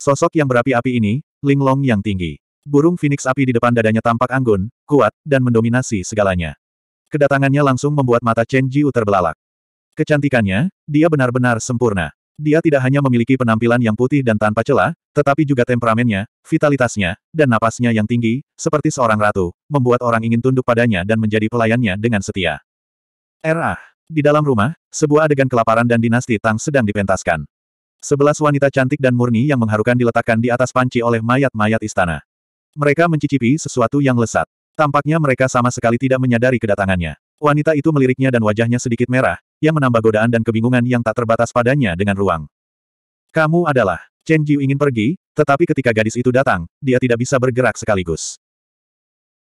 Sosok yang berapi-api ini, linglong yang tinggi. Burung Phoenix api di depan dadanya tampak anggun, kuat, dan mendominasi segalanya. Kedatangannya langsung membuat mata Chen Jiu terbelalak. Kecantikannya, dia benar-benar sempurna. Dia tidak hanya memiliki penampilan yang putih dan tanpa celah, tetapi juga temperamennya, vitalitasnya, dan napasnya yang tinggi, seperti seorang ratu, membuat orang ingin tunduk padanya dan menjadi pelayannya dengan setia. Erah. Di dalam rumah, sebuah adegan kelaparan dan dinasti Tang sedang dipentaskan. Sebelas wanita cantik dan murni yang mengharukan diletakkan di atas panci oleh mayat-mayat istana. Mereka mencicipi sesuatu yang lesat. Tampaknya mereka sama sekali tidak menyadari kedatangannya. Wanita itu meliriknya dan wajahnya sedikit merah, yang menambah godaan dan kebingungan yang tak terbatas padanya dengan ruang. Kamu adalah, Chen Jiu ingin pergi, tetapi ketika gadis itu datang, dia tidak bisa bergerak sekaligus.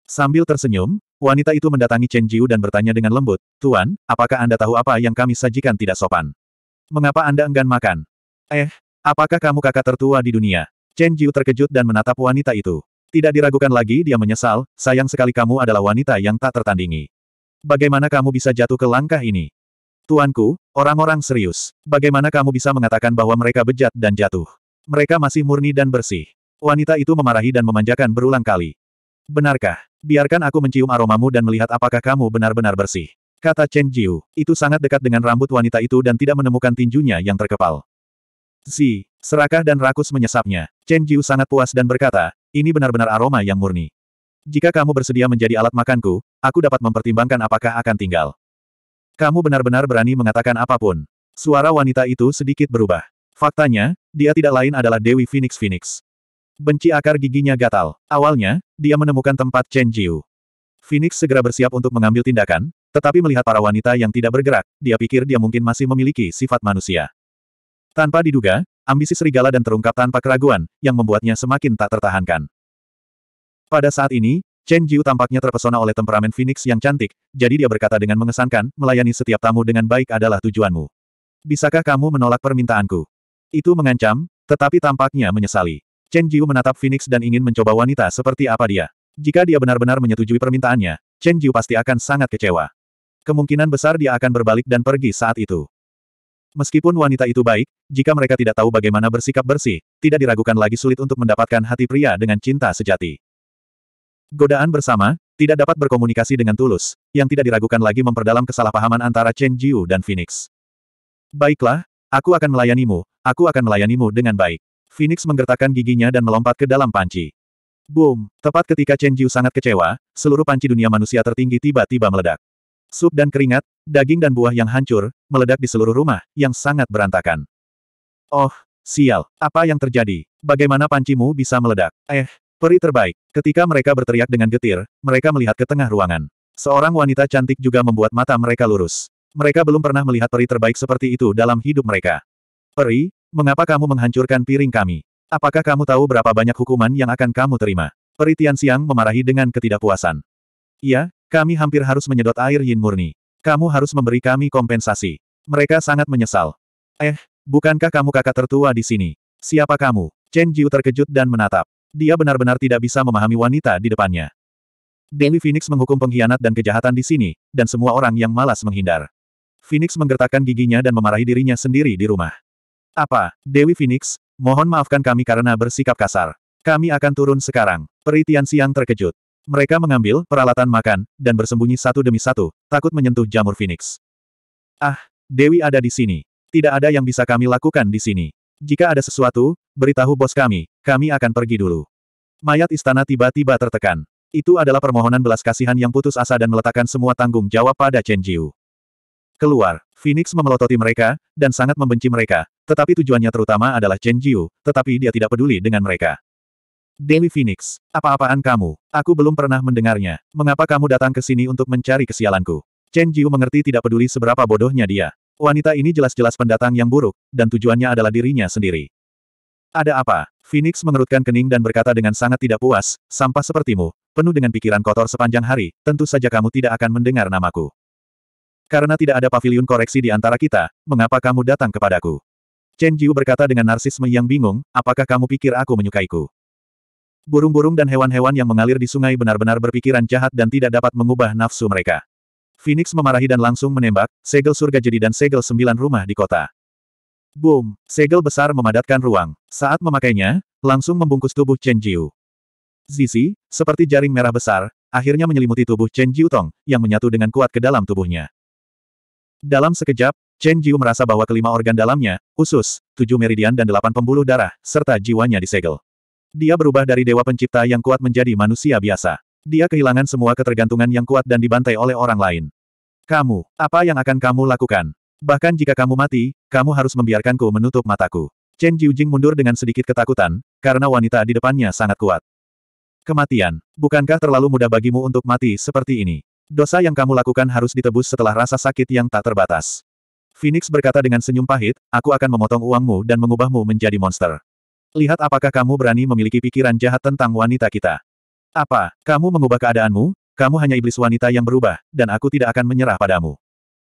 Sambil tersenyum, wanita itu mendatangi Chen Jiu dan bertanya dengan lembut, Tuan, apakah Anda tahu apa yang kami sajikan tidak sopan? Mengapa Anda enggan makan? Eh, apakah kamu kakak tertua di dunia? Chen Jiu terkejut dan menatap wanita itu. Tidak diragukan lagi dia menyesal, sayang sekali kamu adalah wanita yang tak tertandingi. Bagaimana kamu bisa jatuh ke langkah ini? Tuanku, orang-orang serius. Bagaimana kamu bisa mengatakan bahwa mereka bejat dan jatuh? Mereka masih murni dan bersih. Wanita itu memarahi dan memanjakan berulang kali. Benarkah? Biarkan aku mencium aromamu dan melihat apakah kamu benar-benar bersih. Kata Chen Jiu, itu sangat dekat dengan rambut wanita itu dan tidak menemukan tinjunya yang terkepal. Si, serakah dan rakus menyesapnya. Chen Jiu sangat puas dan berkata, ini benar-benar aroma yang murni. Jika kamu bersedia menjadi alat makanku, aku dapat mempertimbangkan apakah akan tinggal. Kamu benar-benar berani mengatakan apapun. Suara wanita itu sedikit berubah. Faktanya, dia tidak lain adalah Dewi Phoenix Phoenix. Benci akar giginya gatal. Awalnya, dia menemukan tempat Chen Jiu. Phoenix segera bersiap untuk mengambil tindakan, tetapi melihat para wanita yang tidak bergerak, dia pikir dia mungkin masih memiliki sifat manusia. Tanpa diduga, ambisi serigala dan terungkap tanpa keraguan, yang membuatnya semakin tak tertahankan. Pada saat ini, Chen Jiu tampaknya terpesona oleh temperamen Phoenix yang cantik, jadi dia berkata dengan mengesankan, melayani setiap tamu dengan baik adalah tujuanmu. Bisakah kamu menolak permintaanku? Itu mengancam, tetapi tampaknya menyesali. Chen Jiu menatap Phoenix dan ingin mencoba wanita seperti apa dia. Jika dia benar-benar menyetujui permintaannya, Chen Jiu pasti akan sangat kecewa. Kemungkinan besar dia akan berbalik dan pergi saat itu. Meskipun wanita itu baik, jika mereka tidak tahu bagaimana bersikap bersih, tidak diragukan lagi sulit untuk mendapatkan hati pria dengan cinta sejati. Godaan bersama, tidak dapat berkomunikasi dengan tulus, yang tidak diragukan lagi memperdalam kesalahpahaman antara Chen Jiu dan Phoenix. Baiklah, aku akan melayanimu, aku akan melayanimu dengan baik. Phoenix menggertakkan giginya dan melompat ke dalam panci. Boom! Tepat ketika Chen Jiu sangat kecewa, seluruh panci dunia manusia tertinggi tiba-tiba meledak. Sup dan keringat, daging dan buah yang hancur, meledak di seluruh rumah, yang sangat berantakan. Oh, sial, apa yang terjadi? Bagaimana pancimu bisa meledak? Eh, peri terbaik. Ketika mereka berteriak dengan getir, mereka melihat ke tengah ruangan. Seorang wanita cantik juga membuat mata mereka lurus. Mereka belum pernah melihat peri terbaik seperti itu dalam hidup mereka. Peri, mengapa kamu menghancurkan piring kami? Apakah kamu tahu berapa banyak hukuman yang akan kamu terima? Peri Tian Siang memarahi dengan ketidakpuasan. Iya, kami hampir harus menyedot air yin murni. Kamu harus memberi kami kompensasi. Mereka sangat menyesal. Eh, bukankah kamu kakak tertua di sini? Siapa kamu? Chen Jiu terkejut dan menatap. Dia benar-benar tidak bisa memahami wanita di depannya. Dewi Phoenix menghukum pengkhianat dan kejahatan di sini, dan semua orang yang malas menghindar. Phoenix menggertakkan giginya dan memarahi dirinya sendiri di rumah. Apa, Dewi Phoenix, mohon maafkan kami karena bersikap kasar. Kami akan turun sekarang. Peritian siang terkejut. Mereka mengambil peralatan makan, dan bersembunyi satu demi satu, takut menyentuh jamur Phoenix. Ah, Dewi ada di sini. Tidak ada yang bisa kami lakukan di sini. Jika ada sesuatu, beritahu bos kami, kami akan pergi dulu. Mayat istana tiba-tiba tertekan. Itu adalah permohonan belas kasihan yang putus asa dan meletakkan semua tanggung jawab pada Chen Jiu. Keluar, Phoenix memelototi mereka, dan sangat membenci mereka, tetapi tujuannya terutama adalah Chen Jiu, tetapi dia tidak peduli dengan mereka. Dewi Phoenix, apa-apaan kamu? Aku belum pernah mendengarnya. Mengapa kamu datang ke sini untuk mencari kesialanku? Chen Jiu mengerti tidak peduli seberapa bodohnya dia. Wanita ini jelas-jelas pendatang yang buruk, dan tujuannya adalah dirinya sendiri. Ada apa? Phoenix mengerutkan kening dan berkata dengan sangat tidak puas, sampah sepertimu, penuh dengan pikiran kotor sepanjang hari, tentu saja kamu tidak akan mendengar namaku. Karena tidak ada pavilion koreksi di antara kita, mengapa kamu datang kepadaku? Chen Jiu berkata dengan narsisme yang bingung, apakah kamu pikir aku menyukaiku? Burung-burung dan hewan-hewan yang mengalir di sungai benar-benar berpikiran jahat dan tidak dapat mengubah nafsu mereka. Phoenix memarahi dan langsung menembak, segel surga jadi dan segel sembilan rumah di kota. Boom! Segel besar memadatkan ruang. Saat memakainya, langsung membungkus tubuh Chen Jiu. Zizi, seperti jaring merah besar, akhirnya menyelimuti tubuh Chen Jiu Tong, yang menyatu dengan kuat ke dalam tubuhnya. Dalam sekejap, Chen Jiu merasa bahwa kelima organ dalamnya, usus, tujuh meridian dan delapan pembuluh darah, serta jiwanya disegel. Dia berubah dari dewa pencipta yang kuat menjadi manusia biasa. Dia kehilangan semua ketergantungan yang kuat dan dibantai oleh orang lain. Kamu, apa yang akan kamu lakukan? Bahkan jika kamu mati, kamu harus membiarkanku menutup mataku. Chen Jiujing mundur dengan sedikit ketakutan, karena wanita di depannya sangat kuat. Kematian. Bukankah terlalu mudah bagimu untuk mati seperti ini? Dosa yang kamu lakukan harus ditebus setelah rasa sakit yang tak terbatas. Phoenix berkata dengan senyum pahit, aku akan memotong uangmu dan mengubahmu menjadi monster. Lihat apakah kamu berani memiliki pikiran jahat tentang wanita kita. Apa, kamu mengubah keadaanmu, kamu hanya iblis wanita yang berubah, dan aku tidak akan menyerah padamu.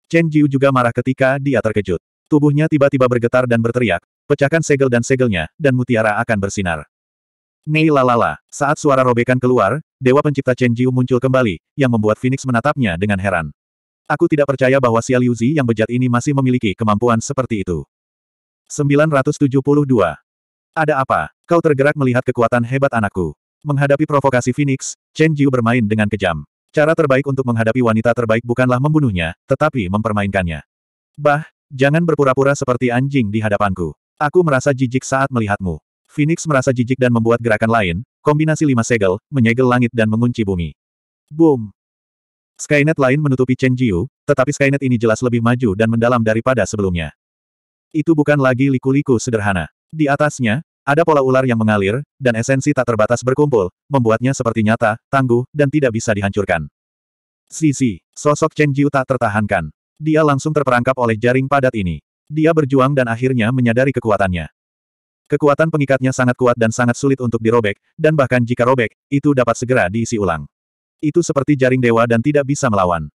Chen Jiu juga marah ketika dia terkejut. Tubuhnya tiba-tiba bergetar dan berteriak, pecahkan segel dan segelnya, dan mutiara akan bersinar. Mei lalala, saat suara robekan keluar, Dewa Pencipta Chen Jiu muncul kembali, yang membuat Phoenix menatapnya dengan heran. Aku tidak percaya bahwa Xia Liuzi yang bejat ini masih memiliki kemampuan seperti itu. 972. Ada apa? Kau tergerak melihat kekuatan hebat anakku. Menghadapi provokasi Phoenix, Chen Jiu bermain dengan kejam. Cara terbaik untuk menghadapi wanita terbaik bukanlah membunuhnya, tetapi mempermainkannya. Bah, jangan berpura-pura seperti anjing di hadapanku. Aku merasa jijik saat melihatmu. Phoenix merasa jijik dan membuat gerakan lain, kombinasi lima segel, menyegel langit dan mengunci bumi. Boom! Skynet lain menutupi Chen Jiu, tetapi Skynet ini jelas lebih maju dan mendalam daripada sebelumnya. Itu bukan lagi liku-liku sederhana. Di atasnya, ada pola ular yang mengalir, dan esensi tak terbatas berkumpul, membuatnya seperti nyata, tangguh, dan tidak bisa dihancurkan. Sisi, sosok Chen Jiu tak tertahankan. Dia langsung terperangkap oleh jaring padat ini. Dia berjuang dan akhirnya menyadari kekuatannya. Kekuatan pengikatnya sangat kuat dan sangat sulit untuk dirobek, dan bahkan jika robek, itu dapat segera diisi ulang. Itu seperti jaring dewa dan tidak bisa melawan.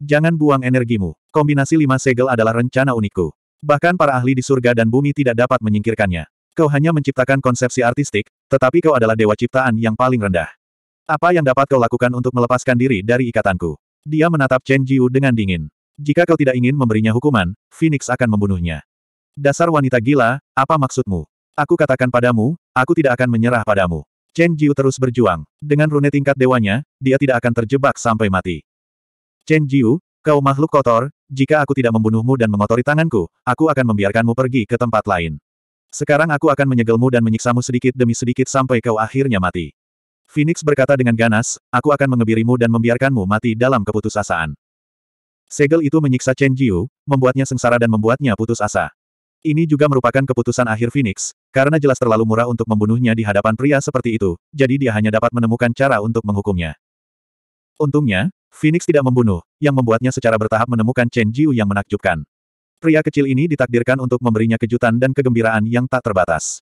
Jangan buang energimu. Kombinasi lima segel adalah rencana unikku. Bahkan para ahli di surga dan bumi tidak dapat menyingkirkannya. Kau hanya menciptakan konsepsi artistik, tetapi kau adalah dewa ciptaan yang paling rendah. Apa yang dapat kau lakukan untuk melepaskan diri dari ikatanku? Dia menatap Chen Jiu dengan dingin. Jika kau tidak ingin memberinya hukuman, Phoenix akan membunuhnya. Dasar wanita gila, apa maksudmu? Aku katakan padamu, aku tidak akan menyerah padamu. Chen Jiu terus berjuang. Dengan rune tingkat dewanya, dia tidak akan terjebak sampai mati. Chen Jiu, kau makhluk kotor, jika aku tidak membunuhmu dan mengotori tanganku, aku akan membiarkanmu pergi ke tempat lain. Sekarang aku akan menyegelmu dan menyiksamu sedikit demi sedikit sampai kau akhirnya mati. Phoenix berkata dengan ganas, aku akan mengebirimu dan membiarkanmu mati dalam keputusasaan. Segel itu menyiksa Chen Jiu, membuatnya sengsara dan membuatnya putus asa. Ini juga merupakan keputusan akhir Phoenix, karena jelas terlalu murah untuk membunuhnya di hadapan pria seperti itu, jadi dia hanya dapat menemukan cara untuk menghukumnya. Untungnya, Phoenix tidak membunuh, yang membuatnya secara bertahap menemukan Chen Jiu yang menakjubkan. Pria kecil ini ditakdirkan untuk memberinya kejutan dan kegembiraan yang tak terbatas.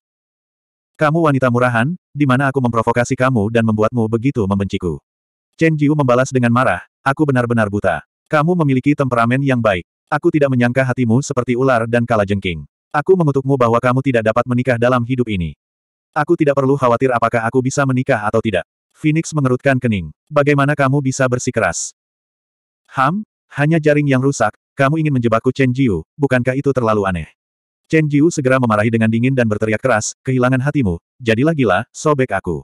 Kamu wanita murahan, di mana aku memprovokasi kamu dan membuatmu begitu membenciku. Chen Jiu membalas dengan marah, aku benar-benar buta. Kamu memiliki temperamen yang baik. Aku tidak menyangka hatimu seperti ular dan kalajengking. Aku mengutukmu bahwa kamu tidak dapat menikah dalam hidup ini. Aku tidak perlu khawatir apakah aku bisa menikah atau tidak. Phoenix mengerutkan kening. Bagaimana kamu bisa bersikeras? Ham, hanya jaring yang rusak, kamu ingin menjebakku Chen Jiu, bukankah itu terlalu aneh? Chen Jiu segera memarahi dengan dingin dan berteriak keras, kehilangan hatimu, jadilah gila, sobek aku.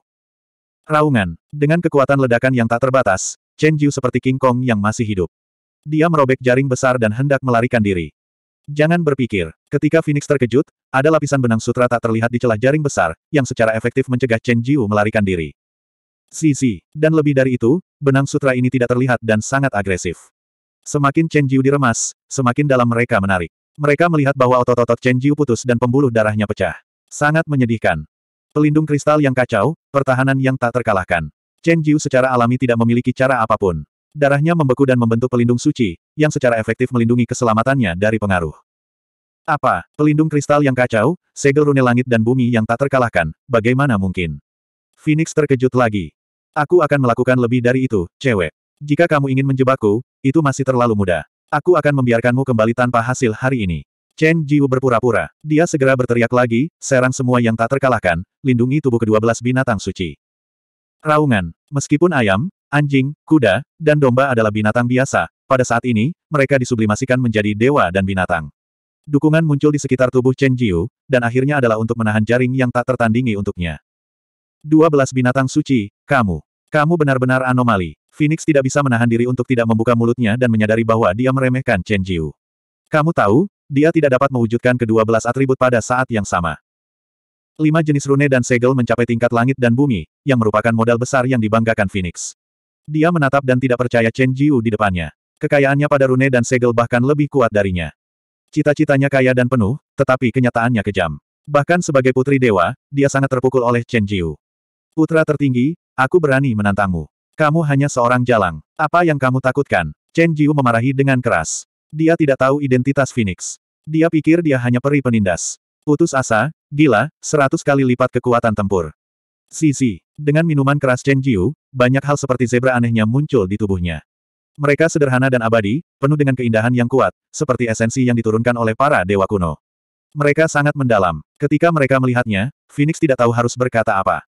Raungan. Dengan kekuatan ledakan yang tak terbatas, Chen Jiu seperti King Kong yang masih hidup. Dia merobek jaring besar dan hendak melarikan diri. Jangan berpikir, ketika Phoenix terkejut, ada lapisan benang sutra tak terlihat di celah jaring besar, yang secara efektif mencegah Chen Jiu melarikan diri. Sisi. Dan lebih dari itu, benang sutra ini tidak terlihat dan sangat agresif. Semakin Chen Jiu diremas, semakin dalam mereka menarik. Mereka melihat bahwa otot-otot Chen Jiu putus dan pembuluh darahnya pecah. Sangat menyedihkan. Pelindung kristal yang kacau, pertahanan yang tak terkalahkan. Chen Jiu secara alami tidak memiliki cara apapun. Darahnya membeku dan membentuk pelindung suci, yang secara efektif melindungi keselamatannya dari pengaruh. Apa, pelindung kristal yang kacau, segel rune langit dan bumi yang tak terkalahkan, bagaimana mungkin? Phoenix terkejut lagi. Aku akan melakukan lebih dari itu, cewek. Jika kamu ingin menjebakku, itu masih terlalu mudah. Aku akan membiarkanmu kembali tanpa hasil hari ini. Chen Jiu berpura-pura. Dia segera berteriak lagi, serang semua yang tak terkalahkan, lindungi tubuh kedua belas binatang suci. Raungan. Meskipun ayam, anjing, kuda, dan domba adalah binatang biasa, pada saat ini, mereka disublimasikan menjadi dewa dan binatang. Dukungan muncul di sekitar tubuh Chen Jiu, dan akhirnya adalah untuk menahan jaring yang tak tertandingi untuknya. 12 binatang suci, kamu. Kamu benar-benar anomali. Phoenix tidak bisa menahan diri untuk tidak membuka mulutnya dan menyadari bahwa dia meremehkan Chen Jiu. Kamu tahu, dia tidak dapat mewujudkan kedua belas atribut pada saat yang sama. Lima jenis rune dan segel mencapai tingkat langit dan bumi, yang merupakan modal besar yang dibanggakan Phoenix. Dia menatap dan tidak percaya Chen Jiu di depannya. Kekayaannya pada rune dan segel bahkan lebih kuat darinya. Cita-citanya kaya dan penuh, tetapi kenyataannya kejam. Bahkan sebagai putri dewa, dia sangat terpukul oleh Chen Jiu. Putra tertinggi, aku berani menantangmu. Kamu hanya seorang jalang. Apa yang kamu takutkan? Chen Jiu memarahi dengan keras. Dia tidak tahu identitas Phoenix. Dia pikir dia hanya peri penindas. Putus asa, gila, seratus kali lipat kekuatan tempur. Sisi, dengan minuman keras Chen Jiu, banyak hal seperti zebra anehnya muncul di tubuhnya. Mereka sederhana dan abadi, penuh dengan keindahan yang kuat, seperti esensi yang diturunkan oleh para dewa kuno. Mereka sangat mendalam. Ketika mereka melihatnya, Phoenix tidak tahu harus berkata apa.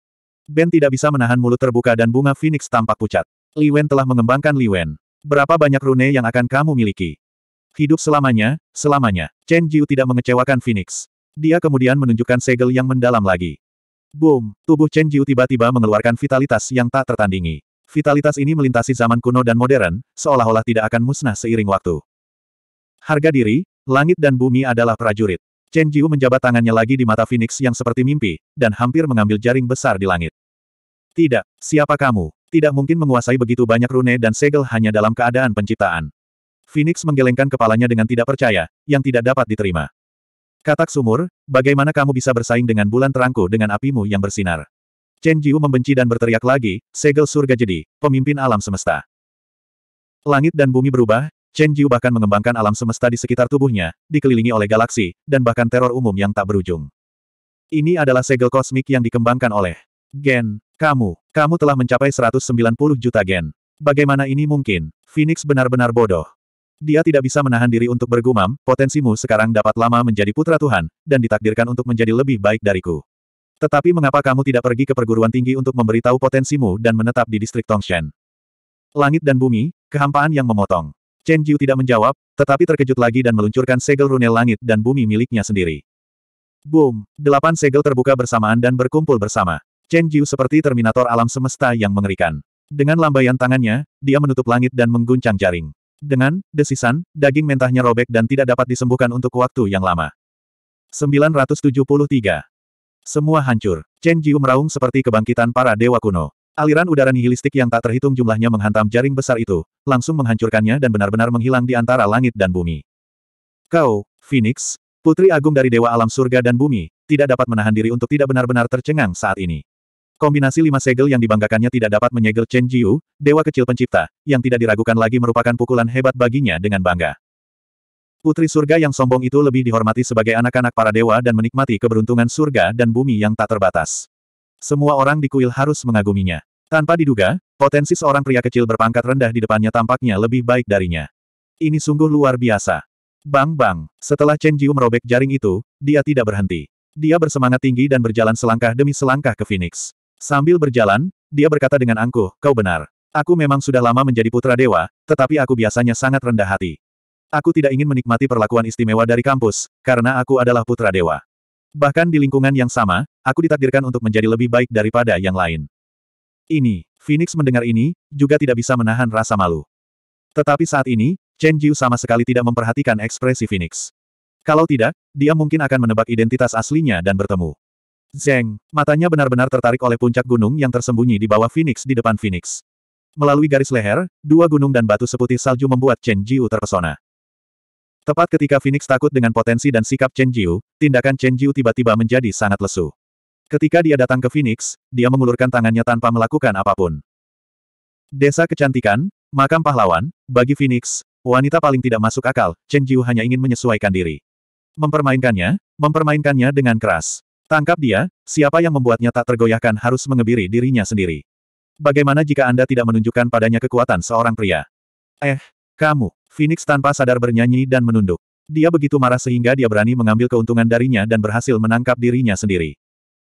Ben tidak bisa menahan mulut terbuka dan bunga Phoenix tampak pucat. Li Wen telah mengembangkan Li Wen. Berapa banyak rune yang akan kamu miliki? Hidup selamanya, selamanya. Chen Jiu tidak mengecewakan Phoenix. Dia kemudian menunjukkan segel yang mendalam lagi. Boom! Tubuh Chen Jiu tiba-tiba mengeluarkan vitalitas yang tak tertandingi. Vitalitas ini melintasi zaman kuno dan modern, seolah-olah tidak akan musnah seiring waktu. Harga diri, langit dan bumi adalah prajurit. Chen Jiu menjabat tangannya lagi di mata Phoenix yang seperti mimpi, dan hampir mengambil jaring besar di langit. Tidak, siapa kamu? Tidak mungkin menguasai begitu banyak rune dan segel hanya dalam keadaan penciptaan. Phoenix menggelengkan kepalanya dengan tidak percaya, yang tidak dapat diterima. Katak sumur, bagaimana kamu bisa bersaing dengan bulan terangku dengan apimu yang bersinar? Chen Jiu membenci dan berteriak lagi, segel surga jadi, pemimpin alam semesta. Langit dan bumi berubah, Chen Jiu bahkan mengembangkan alam semesta di sekitar tubuhnya, dikelilingi oleh galaksi, dan bahkan teror umum yang tak berujung. Ini adalah segel kosmik yang dikembangkan oleh Gen. Kamu, kamu telah mencapai 190 juta gen. Bagaimana ini mungkin? Phoenix benar-benar bodoh. Dia tidak bisa menahan diri untuk bergumam, potensimu sekarang dapat lama menjadi putra Tuhan, dan ditakdirkan untuk menjadi lebih baik dariku. Tetapi mengapa kamu tidak pergi ke perguruan tinggi untuk memberitahu potensimu dan menetap di distrik Tongshan? Langit dan bumi, kehampaan yang memotong. Chen Jiu tidak menjawab, tetapi terkejut lagi dan meluncurkan segel rune langit dan bumi miliknya sendiri. Boom! Delapan segel terbuka bersamaan dan berkumpul bersama. Chen Jiu seperti terminator alam semesta yang mengerikan. Dengan lambaian tangannya, dia menutup langit dan mengguncang jaring. Dengan desisan, daging mentahnya robek dan tidak dapat disembuhkan untuk waktu yang lama. 973. Semua hancur. Chen Jiu meraung seperti kebangkitan para dewa kuno. Aliran udara nihilistik yang tak terhitung jumlahnya menghantam jaring besar itu, langsung menghancurkannya dan benar-benar menghilang di antara langit dan bumi. Kau, Phoenix, putri agung dari Dewa Alam Surga dan Bumi, tidak dapat menahan diri untuk tidak benar-benar tercengang saat ini. Kombinasi lima segel yang dibanggakannya tidak dapat menyegel Chen Jiu, Dewa Kecil Pencipta, yang tidak diragukan lagi merupakan pukulan hebat baginya dengan bangga. Putri surga yang sombong itu lebih dihormati sebagai anak-anak para dewa dan menikmati keberuntungan surga dan bumi yang tak terbatas. Semua orang di kuil harus mengaguminya. Tanpa diduga, potensi seorang pria kecil berpangkat rendah di depannya tampaknya lebih baik darinya. Ini sungguh luar biasa. Bang bang, setelah Chen Jiu merobek jaring itu, dia tidak berhenti. Dia bersemangat tinggi dan berjalan selangkah demi selangkah ke Phoenix. Sambil berjalan, dia berkata dengan angkuh, kau benar. Aku memang sudah lama menjadi putra dewa, tetapi aku biasanya sangat rendah hati. Aku tidak ingin menikmati perlakuan istimewa dari kampus, karena aku adalah putra dewa. Bahkan di lingkungan yang sama, aku ditakdirkan untuk menjadi lebih baik daripada yang lain. Ini, Phoenix mendengar ini, juga tidak bisa menahan rasa malu. Tetapi saat ini, Chen Jiu sama sekali tidak memperhatikan ekspresi Phoenix. Kalau tidak, dia mungkin akan menebak identitas aslinya dan bertemu. Zeng, matanya benar-benar tertarik oleh puncak gunung yang tersembunyi di bawah Phoenix di depan Phoenix. Melalui garis leher, dua gunung dan batu seputih salju membuat Chen Jiu terpesona. Tepat ketika Phoenix takut dengan potensi dan sikap Chen Jiu, tindakan Chen Jiu tiba-tiba menjadi sangat lesu. Ketika dia datang ke Phoenix, dia mengulurkan tangannya tanpa melakukan apapun. Desa kecantikan, makam pahlawan, bagi Phoenix, wanita paling tidak masuk akal, Chen Jiu hanya ingin menyesuaikan diri. Mempermainkannya, mempermainkannya dengan keras. Tangkap dia, siapa yang membuatnya tak tergoyahkan harus mengebiri dirinya sendiri. Bagaimana jika Anda tidak menunjukkan padanya kekuatan seorang pria? Eh, kamu. Phoenix tanpa sadar bernyanyi dan menunduk. Dia begitu marah sehingga dia berani mengambil keuntungan darinya dan berhasil menangkap dirinya sendiri.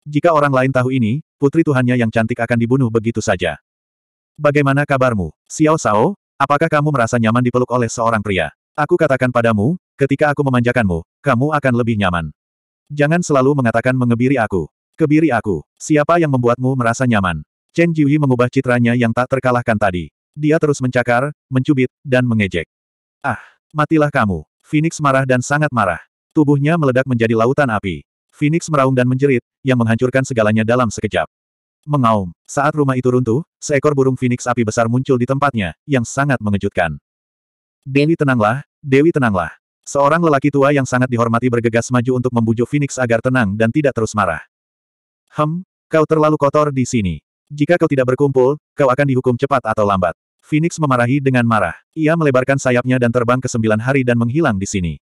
Jika orang lain tahu ini, putri Tuhannya yang cantik akan dibunuh begitu saja. Bagaimana kabarmu, Xiao Sao? Apakah kamu merasa nyaman dipeluk oleh seorang pria? Aku katakan padamu, ketika aku memanjakanmu, kamu akan lebih nyaman. Jangan selalu mengatakan mengebiri aku. Kebiri aku. Siapa yang membuatmu merasa nyaman? Chen Jiuyi mengubah citranya yang tak terkalahkan tadi. Dia terus mencakar, mencubit, dan mengejek. Ah, matilah kamu. Phoenix marah dan sangat marah. Tubuhnya meledak menjadi lautan api. Phoenix meraung dan menjerit, yang menghancurkan segalanya dalam sekejap. Mengaum, saat rumah itu runtuh, seekor burung Phoenix api besar muncul di tempatnya, yang sangat mengejutkan. Dewi tenanglah, Dewi tenanglah. Seorang lelaki tua yang sangat dihormati bergegas maju untuk membujuk Phoenix agar tenang dan tidak terus marah. Hem, kau terlalu kotor di sini. Jika kau tidak berkumpul, kau akan dihukum cepat atau lambat. Phoenix memarahi dengan marah. Ia melebarkan sayapnya dan terbang ke sembilan hari dan menghilang di sini.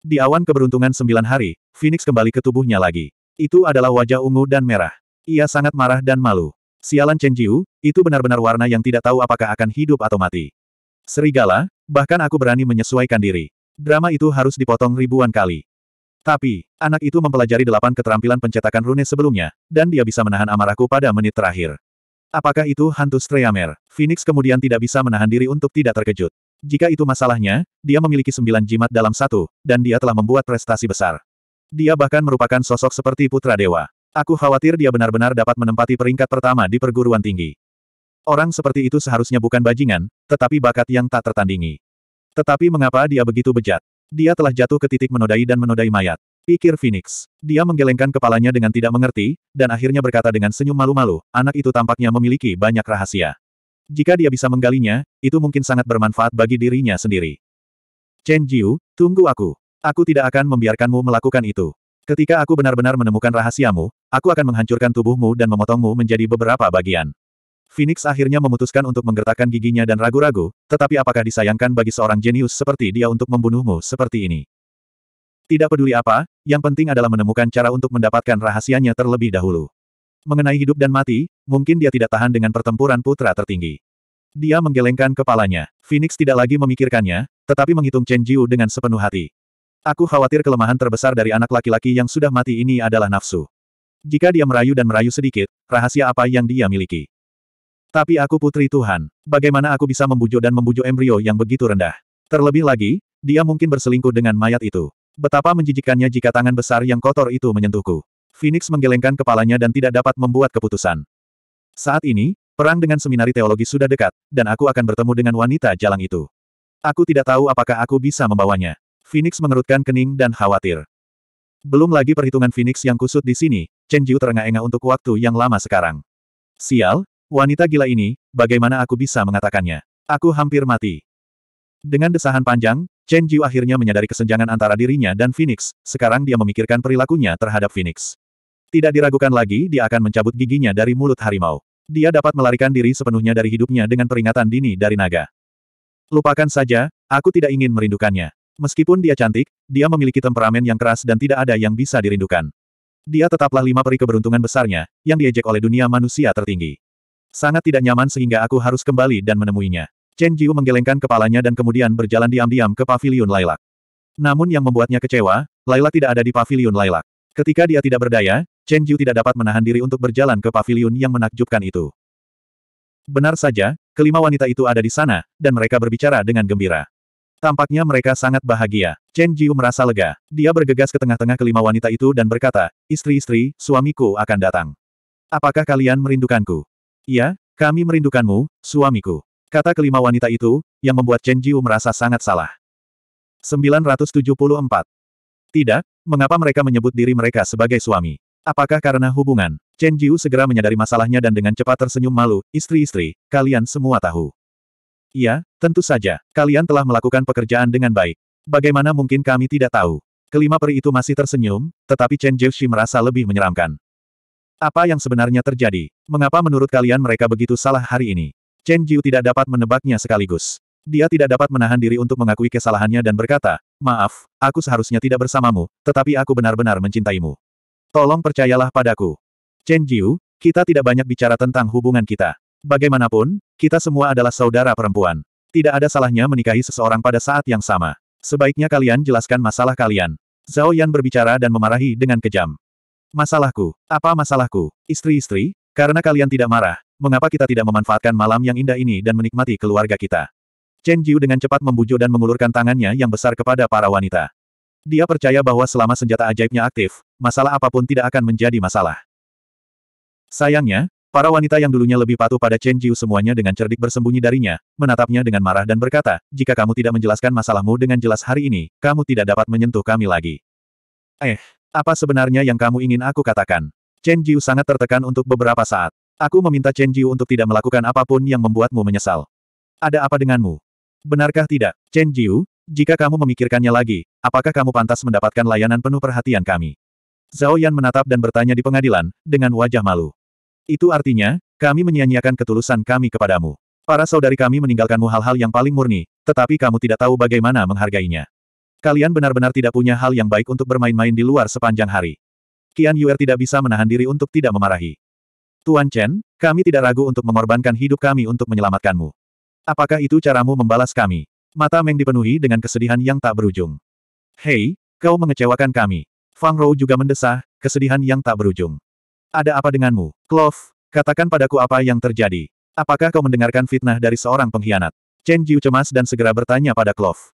Di awan keberuntungan sembilan hari, Phoenix kembali ke tubuhnya lagi. Itu adalah wajah ungu dan merah. Ia sangat marah dan malu. Sialan Chen Jiu, itu benar-benar warna yang tidak tahu apakah akan hidup atau mati. Serigala, bahkan aku berani menyesuaikan diri. Drama itu harus dipotong ribuan kali. Tapi, anak itu mempelajari delapan keterampilan pencetakan rune sebelumnya, dan dia bisa menahan amarahku pada menit terakhir. Apakah itu hantu Streamer? Phoenix kemudian tidak bisa menahan diri untuk tidak terkejut. Jika itu masalahnya, dia memiliki sembilan jimat dalam satu, dan dia telah membuat prestasi besar. Dia bahkan merupakan sosok seperti putra dewa. Aku khawatir dia benar-benar dapat menempati peringkat pertama di perguruan tinggi. Orang seperti itu seharusnya bukan bajingan, tetapi bakat yang tak tertandingi. Tetapi mengapa dia begitu bejat? Dia telah jatuh ke titik menodai dan menodai mayat. Pikir Phoenix. Dia menggelengkan kepalanya dengan tidak mengerti, dan akhirnya berkata dengan senyum malu-malu, anak itu tampaknya memiliki banyak rahasia. Jika dia bisa menggalinya, itu mungkin sangat bermanfaat bagi dirinya sendiri. Chen Jiu, tunggu aku. Aku tidak akan membiarkanmu melakukan itu. Ketika aku benar-benar menemukan rahasiamu, aku akan menghancurkan tubuhmu dan memotongmu menjadi beberapa bagian. Phoenix akhirnya memutuskan untuk menggertakkan giginya dan ragu-ragu, tetapi apakah disayangkan bagi seorang jenius seperti dia untuk membunuhmu seperti ini? Tidak peduli apa, yang penting adalah menemukan cara untuk mendapatkan rahasianya terlebih dahulu. Mengenai hidup dan mati, mungkin dia tidak tahan dengan pertempuran putra tertinggi. Dia menggelengkan kepalanya. Phoenix tidak lagi memikirkannya, tetapi menghitung Chen Jiu dengan sepenuh hati. Aku khawatir kelemahan terbesar dari anak laki-laki yang sudah mati ini adalah nafsu. Jika dia merayu dan merayu sedikit, rahasia apa yang dia miliki? Tapi aku putri Tuhan. Bagaimana aku bisa membujuk dan membujuk embrio yang begitu rendah? Terlebih lagi, dia mungkin berselingkuh dengan mayat itu. Betapa menjijikannya jika tangan besar yang kotor itu menyentuhku. Phoenix menggelengkan kepalanya dan tidak dapat membuat keputusan. Saat ini, perang dengan seminari teologi sudah dekat, dan aku akan bertemu dengan wanita jalang itu. Aku tidak tahu apakah aku bisa membawanya. Phoenix mengerutkan kening dan khawatir. Belum lagi perhitungan Phoenix yang kusut di sini, Chen Jiu terengah-engah untuk waktu yang lama sekarang. Sial, wanita gila ini, bagaimana aku bisa mengatakannya? Aku hampir mati. Dengan desahan panjang, Chen Jiu akhirnya menyadari kesenjangan antara dirinya dan Phoenix, sekarang dia memikirkan perilakunya terhadap Phoenix. Tidak diragukan lagi dia akan mencabut giginya dari mulut harimau. Dia dapat melarikan diri sepenuhnya dari hidupnya dengan peringatan dini dari naga. Lupakan saja, aku tidak ingin merindukannya. Meskipun dia cantik, dia memiliki temperamen yang keras dan tidak ada yang bisa dirindukan. Dia tetaplah lima peri keberuntungan besarnya, yang diejek oleh dunia manusia tertinggi. Sangat tidak nyaman sehingga aku harus kembali dan menemuinya. Chen Jiu menggelengkan kepalanya dan kemudian berjalan diam-diam ke pavilion Lailak. Namun yang membuatnya kecewa, Lailak tidak ada di pavilion Lailak. Ketika dia tidak berdaya, Chen Jiu tidak dapat menahan diri untuk berjalan ke pavilion yang menakjubkan itu. Benar saja, kelima wanita itu ada di sana, dan mereka berbicara dengan gembira. Tampaknya mereka sangat bahagia. Chen Jiu merasa lega. Dia bergegas ke tengah-tengah kelima wanita itu dan berkata, Istri-istri, suamiku akan datang. Apakah kalian merindukanku? Iya, kami merindukanmu, suamiku. Kata kelima wanita itu, yang membuat Chen Jiu merasa sangat salah. 974. Tidak, mengapa mereka menyebut diri mereka sebagai suami? Apakah karena hubungan? Chen Jiu segera menyadari masalahnya dan dengan cepat tersenyum malu, istri-istri, kalian semua tahu. Iya, tentu saja, kalian telah melakukan pekerjaan dengan baik. Bagaimana mungkin kami tidak tahu? Kelima peri itu masih tersenyum, tetapi Chen Jiu sih merasa lebih menyeramkan. Apa yang sebenarnya terjadi? Mengapa menurut kalian mereka begitu salah hari ini? Chen Jiu tidak dapat menebaknya sekaligus. Dia tidak dapat menahan diri untuk mengakui kesalahannya dan berkata, Maaf, aku seharusnya tidak bersamamu, tetapi aku benar-benar mencintaimu. Tolong percayalah padaku. Chen Jiu, kita tidak banyak bicara tentang hubungan kita. Bagaimanapun, kita semua adalah saudara perempuan. Tidak ada salahnya menikahi seseorang pada saat yang sama. Sebaiknya kalian jelaskan masalah kalian. Zhao Yan berbicara dan memarahi dengan kejam. Masalahku. Apa masalahku? Istri-istri, karena kalian tidak marah, mengapa kita tidak memanfaatkan malam yang indah ini dan menikmati keluarga kita? Chen Jiu dengan cepat membujuk dan mengulurkan tangannya yang besar kepada para wanita. Dia percaya bahwa selama senjata ajaibnya aktif, masalah apapun tidak akan menjadi masalah. Sayangnya, para wanita yang dulunya lebih patuh pada Chen Jiu semuanya dengan cerdik bersembunyi darinya, menatapnya dengan marah dan berkata, jika kamu tidak menjelaskan masalahmu dengan jelas hari ini, kamu tidak dapat menyentuh kami lagi. Eh, apa sebenarnya yang kamu ingin aku katakan? Chen Jiu sangat tertekan untuk beberapa saat. Aku meminta Chen Jiu untuk tidak melakukan apapun yang membuatmu menyesal. Ada apa denganmu? Benarkah tidak, Chen Jiu? Jika kamu memikirkannya lagi, apakah kamu pantas mendapatkan layanan penuh perhatian kami? Zhao Yan menatap dan bertanya di pengadilan, dengan wajah malu. Itu artinya, kami menyia-nyiakan ketulusan kami kepadamu. Para saudari kami meninggalkanmu hal-hal yang paling murni, tetapi kamu tidak tahu bagaimana menghargainya. Kalian benar-benar tidak punya hal yang baik untuk bermain-main di luar sepanjang hari. Qian Yuer tidak bisa menahan diri untuk tidak memarahi. Tuan Chen, kami tidak ragu untuk mengorbankan hidup kami untuk menyelamatkanmu. Apakah itu caramu membalas kami? Mata Meng dipenuhi dengan kesedihan yang tak berujung. Hei, kau mengecewakan kami. Fang Rou juga mendesah, kesedihan yang tak berujung. Ada apa denganmu? Clove, katakan padaku apa yang terjadi. Apakah kau mendengarkan fitnah dari seorang pengkhianat? Chen Jiu cemas dan segera bertanya pada Clove.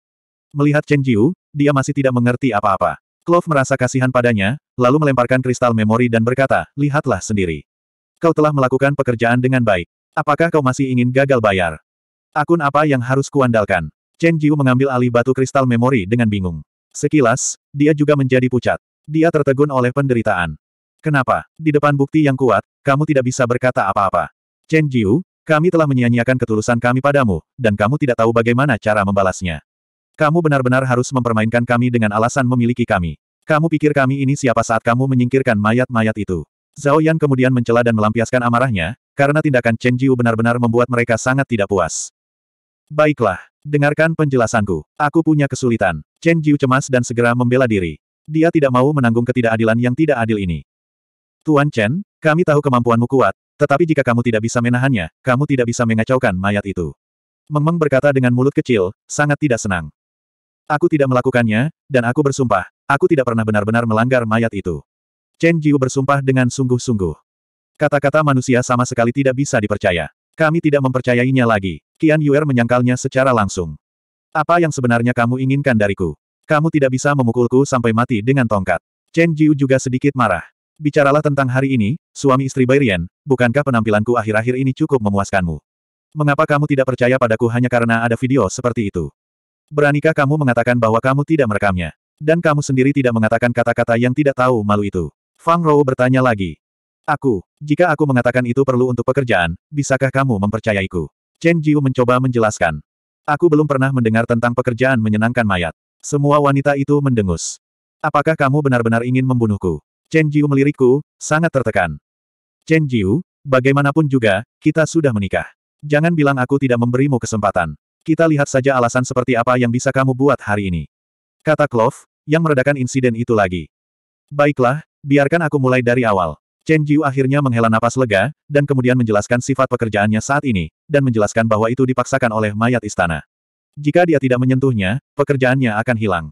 Melihat Chen Jiu, dia masih tidak mengerti apa-apa. Clove merasa kasihan padanya, lalu melemparkan kristal memori dan berkata, lihatlah sendiri. Kau telah melakukan pekerjaan dengan baik. Apakah kau masih ingin gagal bayar? Akun apa yang harus kuandalkan? Chen Jiu mengambil alih batu kristal memori dengan bingung. Sekilas, dia juga menjadi pucat. Dia tertegun oleh penderitaan. Kenapa? Di depan bukti yang kuat, kamu tidak bisa berkata apa-apa. Chen Jiu, kami telah menyia-nyiakan ketulusan kami padamu, dan kamu tidak tahu bagaimana cara membalasnya. Kamu benar-benar harus mempermainkan kami dengan alasan memiliki kami. Kamu pikir kami ini siapa saat kamu menyingkirkan mayat-mayat itu? Zhao Yan kemudian mencela dan melampiaskan amarahnya, karena tindakan Chen Jiu benar-benar membuat mereka sangat tidak puas. Baiklah, dengarkan penjelasanku. Aku punya kesulitan. Chen Jiu cemas dan segera membela diri. Dia tidak mau menanggung ketidakadilan yang tidak adil ini. Tuan Chen, kami tahu kemampuanmu kuat, tetapi jika kamu tidak bisa menahannya, kamu tidak bisa mengacaukan mayat itu. Meng meng berkata dengan mulut kecil, sangat tidak senang. Aku tidak melakukannya, dan aku bersumpah, aku tidak pernah benar-benar melanggar mayat itu. Chen Jiu bersumpah dengan sungguh-sungguh. Kata-kata manusia sama sekali tidak bisa dipercaya. Kami tidak mempercayainya lagi. Qian Yuer menyangkalnya secara langsung. Apa yang sebenarnya kamu inginkan dariku? Kamu tidak bisa memukulku sampai mati dengan tongkat. Chen Jiu juga sedikit marah. Bicaralah tentang hari ini, suami istri Bai bukankah penampilanku akhir-akhir ini cukup memuaskanmu? Mengapa kamu tidak percaya padaku hanya karena ada video seperti itu? Beranikah kamu mengatakan bahwa kamu tidak merekamnya? Dan kamu sendiri tidak mengatakan kata-kata yang tidak tahu malu itu. Fang Rou bertanya lagi. Aku, jika aku mengatakan itu perlu untuk pekerjaan, bisakah kamu mempercayaiku? Chen Jiu mencoba menjelaskan. Aku belum pernah mendengar tentang pekerjaan menyenangkan mayat. Semua wanita itu mendengus. Apakah kamu benar-benar ingin membunuhku? Chen Jiu melirikku, sangat tertekan. Chen Jiu, bagaimanapun juga, kita sudah menikah. Jangan bilang aku tidak memberimu kesempatan. Kita lihat saja alasan seperti apa yang bisa kamu buat hari ini. Kata Clove, yang meredakan insiden itu lagi. Baiklah, Biarkan aku mulai dari awal. Chen Jiu akhirnya menghela napas lega, dan kemudian menjelaskan sifat pekerjaannya saat ini, dan menjelaskan bahwa itu dipaksakan oleh mayat istana. Jika dia tidak menyentuhnya, pekerjaannya akan hilang.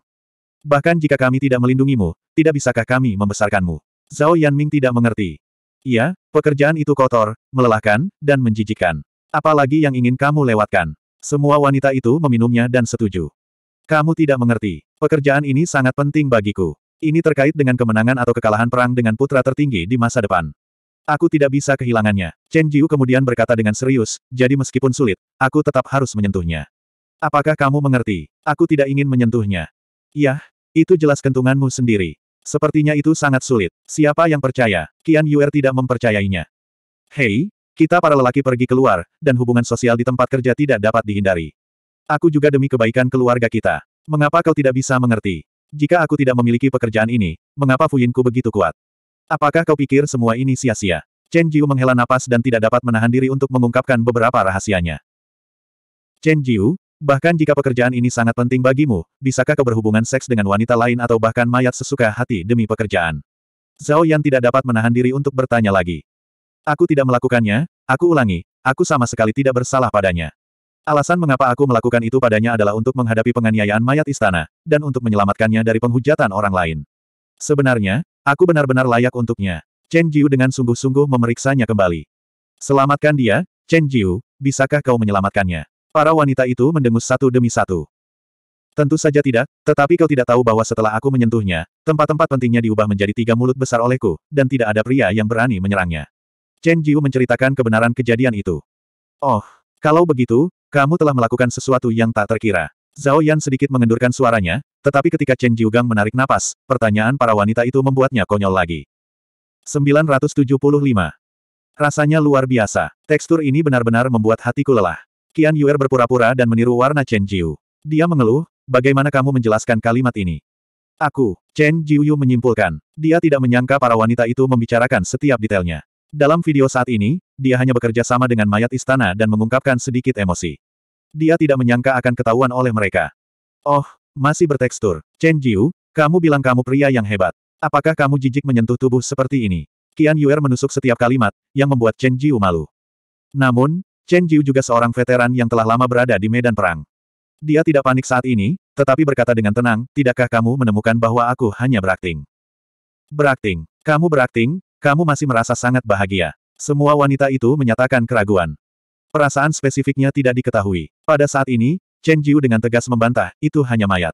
Bahkan jika kami tidak melindungimu, tidak bisakah kami membesarkanmu? Zhao Yanming tidak mengerti. Iya, pekerjaan itu kotor, melelahkan, dan menjijikan Apalagi yang ingin kamu lewatkan. Semua wanita itu meminumnya dan setuju. Kamu tidak mengerti. Pekerjaan ini sangat penting bagiku. Ini terkait dengan kemenangan atau kekalahan perang dengan putra tertinggi di masa depan. Aku tidak bisa kehilangannya. Chen Jiu kemudian berkata dengan serius, jadi meskipun sulit, aku tetap harus menyentuhnya. Apakah kamu mengerti? Aku tidak ingin menyentuhnya. Yah, itu jelas kentunganmu sendiri. Sepertinya itu sangat sulit. Siapa yang percaya? Qian Yuer tidak mempercayainya. Hei, kita para lelaki pergi keluar, dan hubungan sosial di tempat kerja tidak dapat dihindari. Aku juga demi kebaikan keluarga kita. Mengapa kau tidak bisa mengerti? Jika aku tidak memiliki pekerjaan ini, mengapa Fuyinku begitu kuat? Apakah kau pikir semua ini sia-sia? Chen Jiu menghela napas dan tidak dapat menahan diri untuk mengungkapkan beberapa rahasianya. Chen Jiu, bahkan jika pekerjaan ini sangat penting bagimu, bisakah kau berhubungan seks dengan wanita lain atau bahkan mayat sesuka hati demi pekerjaan? Zhao Yan tidak dapat menahan diri untuk bertanya lagi. Aku tidak melakukannya, aku ulangi, aku sama sekali tidak bersalah padanya. Alasan mengapa aku melakukan itu padanya adalah untuk menghadapi penganiayaan mayat istana, dan untuk menyelamatkannya dari penghujatan orang lain. Sebenarnya, aku benar-benar layak untuknya. Chen Jiu dengan sungguh-sungguh memeriksanya kembali. Selamatkan dia, Chen Jiu, bisakah kau menyelamatkannya? Para wanita itu mendengus satu demi satu. Tentu saja tidak, tetapi kau tidak tahu bahwa setelah aku menyentuhnya, tempat-tempat pentingnya diubah menjadi tiga mulut besar olehku, dan tidak ada pria yang berani menyerangnya. Chen Jiu menceritakan kebenaran kejadian itu. Oh, kalau begitu, kamu telah melakukan sesuatu yang tak terkira. Zhao Yan sedikit mengendurkan suaranya, tetapi ketika Chen Jiugang menarik napas, pertanyaan para wanita itu membuatnya konyol lagi. 975. Rasanya luar biasa. Tekstur ini benar-benar membuat hatiku lelah. Qian Yuer berpura-pura dan meniru warna Chen Jiu. Dia mengeluh, bagaimana kamu menjelaskan kalimat ini? Aku, Chen Jiuyu menyimpulkan. Dia tidak menyangka para wanita itu membicarakan setiap detailnya. Dalam video saat ini, dia hanya bekerja sama dengan mayat istana dan mengungkapkan sedikit emosi. Dia tidak menyangka akan ketahuan oleh mereka. Oh, masih bertekstur. Chen Jiu, kamu bilang kamu pria yang hebat. Apakah kamu jijik menyentuh tubuh seperti ini? Qian Yuer menusuk setiap kalimat, yang membuat Chen Jiu malu. Namun, Chen Jiu juga seorang veteran yang telah lama berada di medan perang. Dia tidak panik saat ini, tetapi berkata dengan tenang, tidakkah kamu menemukan bahwa aku hanya berakting? Berakting. Kamu berakting, kamu masih merasa sangat bahagia. Semua wanita itu menyatakan keraguan. Perasaan spesifiknya tidak diketahui. Pada saat ini, Chen Jiu dengan tegas membantah, itu hanya mayat.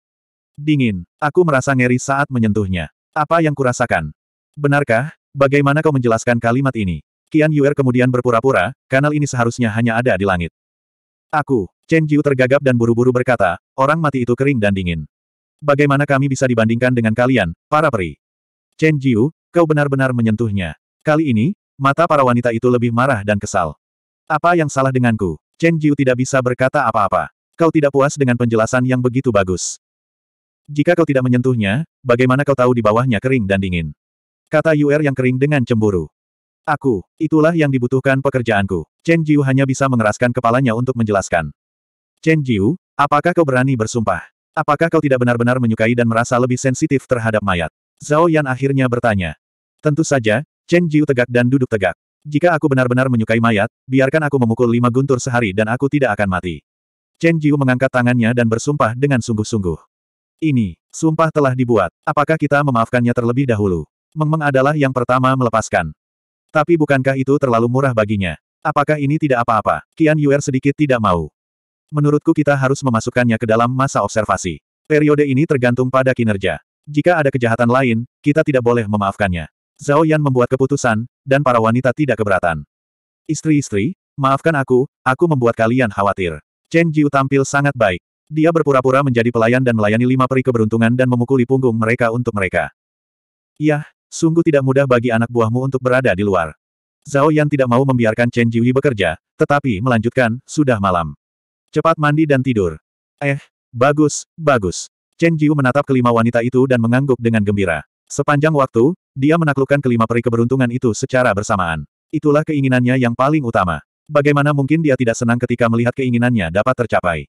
Dingin, aku merasa ngeri saat menyentuhnya. Apa yang kurasakan? Benarkah? Bagaimana kau menjelaskan kalimat ini? Qian Yuer kemudian berpura-pura, kanal ini seharusnya hanya ada di langit. Aku, Chen Jiu tergagap dan buru-buru berkata, orang mati itu kering dan dingin. Bagaimana kami bisa dibandingkan dengan kalian, para peri? Chen Jiu, kau benar-benar menyentuhnya. Kali ini, mata para wanita itu lebih marah dan kesal. Apa yang salah denganku? Chen Jiu tidak bisa berkata apa-apa. Kau tidak puas dengan penjelasan yang begitu bagus. Jika kau tidak menyentuhnya, bagaimana kau tahu di bawahnya kering dan dingin? Kata Yuer yang kering dengan cemburu. Aku, itulah yang dibutuhkan pekerjaanku. Chen Jiu hanya bisa mengeraskan kepalanya untuk menjelaskan. Chen Jiu, apakah kau berani bersumpah? Apakah kau tidak benar-benar menyukai dan merasa lebih sensitif terhadap mayat? Zhao Yan akhirnya bertanya. Tentu saja, Chen Jiu tegak dan duduk tegak. Jika aku benar-benar menyukai mayat, biarkan aku memukul lima guntur sehari dan aku tidak akan mati. Chen Jiu mengangkat tangannya dan bersumpah dengan sungguh-sungguh. Ini, sumpah telah dibuat. Apakah kita memaafkannya terlebih dahulu? Meng meng adalah yang pertama melepaskan. Tapi bukankah itu terlalu murah baginya? Apakah ini tidak apa-apa? Qian Yuer sedikit tidak mau. Menurutku kita harus memasukkannya ke dalam masa observasi. Periode ini tergantung pada kinerja. Jika ada kejahatan lain, kita tidak boleh memaafkannya. Zhao Yan membuat keputusan, dan para wanita tidak keberatan. Istri-istri, maafkan aku, aku membuat kalian khawatir. Chen Jiu tampil sangat baik. Dia berpura-pura menjadi pelayan dan melayani lima peri keberuntungan dan memukuli punggung mereka untuk mereka. Yah, sungguh tidak mudah bagi anak buahmu untuk berada di luar. Zhao Yan tidak mau membiarkan Chen Jiwi bekerja, tetapi melanjutkan, sudah malam. Cepat mandi dan tidur. Eh, bagus, bagus. Chen Jiu menatap kelima wanita itu dan mengangguk dengan gembira. Sepanjang waktu, dia menaklukkan kelima peri keberuntungan itu secara bersamaan. Itulah keinginannya yang paling utama. Bagaimana mungkin dia tidak senang ketika melihat keinginannya dapat tercapai?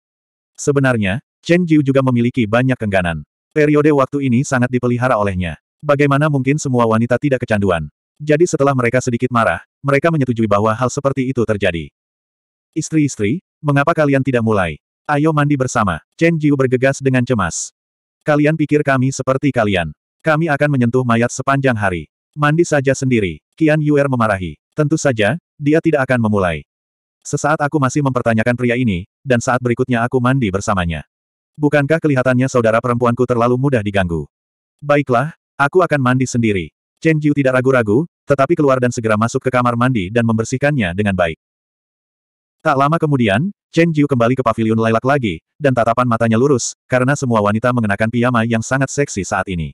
Sebenarnya, Chen Jiu juga memiliki banyak kengganan. Periode waktu ini sangat dipelihara olehnya. Bagaimana mungkin semua wanita tidak kecanduan? Jadi setelah mereka sedikit marah, mereka menyetujui bahwa hal seperti itu terjadi. Istri-istri, mengapa kalian tidak mulai? Ayo mandi bersama. Chen Jiu bergegas dengan cemas. Kalian pikir kami seperti kalian. Kami akan menyentuh mayat sepanjang hari. Mandi saja sendiri. Kian Yuer memarahi. Tentu saja, dia tidak akan memulai. Sesaat aku masih mempertanyakan pria ini, dan saat berikutnya aku mandi bersamanya. Bukankah kelihatannya saudara perempuanku terlalu mudah diganggu? Baiklah, aku akan mandi sendiri. Chen Jiu tidak ragu-ragu, tetapi keluar dan segera masuk ke kamar mandi dan membersihkannya dengan baik. Tak lama kemudian, Chen Jiu kembali ke pavilion lailak lagi, dan tatapan matanya lurus, karena semua wanita mengenakan piyama yang sangat seksi saat ini.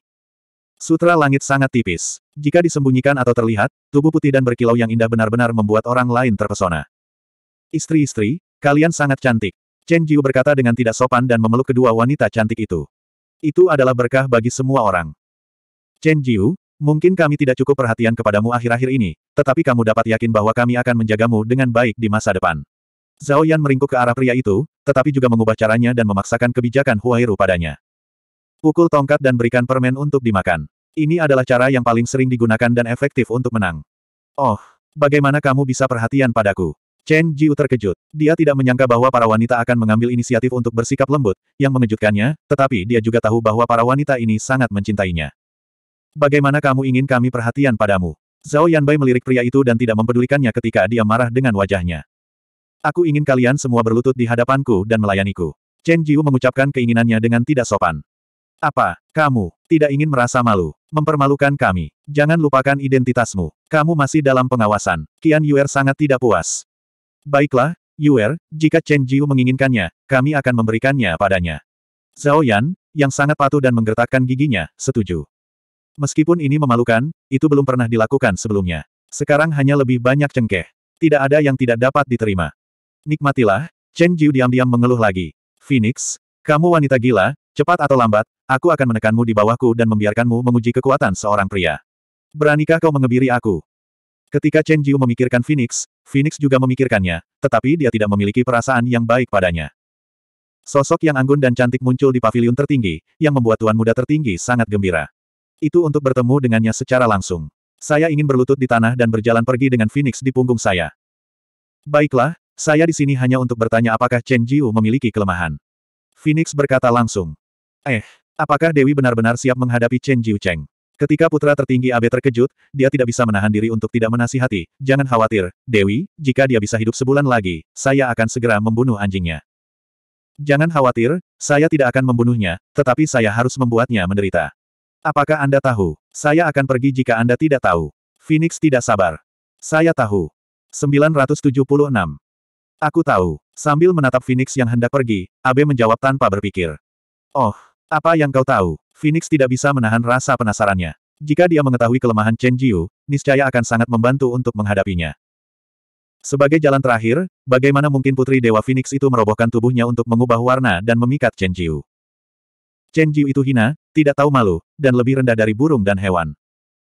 Sutra langit sangat tipis. Jika disembunyikan atau terlihat, tubuh putih dan berkilau yang indah benar-benar membuat orang lain terpesona. Istri-istri, kalian sangat cantik. Chen Jiu berkata dengan tidak sopan dan memeluk kedua wanita cantik itu. Itu adalah berkah bagi semua orang. Chen Jiu, Mungkin kami tidak cukup perhatian kepadamu akhir-akhir ini, tetapi kamu dapat yakin bahwa kami akan menjagamu dengan baik di masa depan. Zhao Yan meringkuk ke arah pria itu, tetapi juga mengubah caranya dan memaksakan kebijakan Huairu padanya. Pukul tongkat dan berikan permen untuk dimakan. Ini adalah cara yang paling sering digunakan dan efektif untuk menang. Oh, bagaimana kamu bisa perhatian padaku? Chen Jiu terkejut. Dia tidak menyangka bahwa para wanita akan mengambil inisiatif untuk bersikap lembut, yang mengejutkannya, tetapi dia juga tahu bahwa para wanita ini sangat mencintainya. Bagaimana kamu ingin kami perhatian padamu? Zhao Yanbai melirik pria itu dan tidak mempedulikannya ketika dia marah dengan wajahnya. Aku ingin kalian semua berlutut di hadapanku dan melayaniku. Chen Jiu mengucapkan keinginannya dengan tidak sopan. Apa, kamu, tidak ingin merasa malu, mempermalukan kami. Jangan lupakan identitasmu. Kamu masih dalam pengawasan. Qian Yuer sangat tidak puas. Baiklah, Yuer, jika Chen Jiu menginginkannya, kami akan memberikannya padanya. Zhao Yan, yang sangat patuh dan menggertakkan giginya, setuju. Meskipun ini memalukan, itu belum pernah dilakukan sebelumnya. Sekarang hanya lebih banyak cengkeh. Tidak ada yang tidak dapat diterima. Nikmatilah, Chen Jiu diam-diam mengeluh lagi. Phoenix, kamu wanita gila, cepat atau lambat, aku akan menekanmu di bawahku dan membiarkanmu menguji kekuatan seorang pria. Beranikah kau mengebiri aku? Ketika Chen Jiu memikirkan Phoenix, Phoenix juga memikirkannya, tetapi dia tidak memiliki perasaan yang baik padanya. Sosok yang anggun dan cantik muncul di pavilion tertinggi, yang membuat tuan muda tertinggi sangat gembira. Itu untuk bertemu dengannya secara langsung. Saya ingin berlutut di tanah dan berjalan pergi dengan Phoenix di punggung saya. Baiklah, saya di sini hanya untuk bertanya apakah Chen Jiu memiliki kelemahan. Phoenix berkata langsung. Eh, apakah Dewi benar-benar siap menghadapi Chen Jiu Cheng? Ketika putra tertinggi Abe terkejut, dia tidak bisa menahan diri untuk tidak menasihati. Jangan khawatir, Dewi, jika dia bisa hidup sebulan lagi, saya akan segera membunuh anjingnya. Jangan khawatir, saya tidak akan membunuhnya, tetapi saya harus membuatnya menderita. Apakah Anda tahu? Saya akan pergi jika Anda tidak tahu. Phoenix tidak sabar. Saya tahu. 976. Aku tahu. Sambil menatap Phoenix yang hendak pergi, Abe menjawab tanpa berpikir. Oh, apa yang kau tahu? Phoenix tidak bisa menahan rasa penasarannya. Jika dia mengetahui kelemahan Chen Jiu, niscaya akan sangat membantu untuk menghadapinya. Sebagai jalan terakhir, bagaimana mungkin Putri Dewa Phoenix itu merobohkan tubuhnya untuk mengubah warna dan memikat Chen Jiu? Chen Jiu itu hina, tidak tahu malu, dan lebih rendah dari burung dan hewan.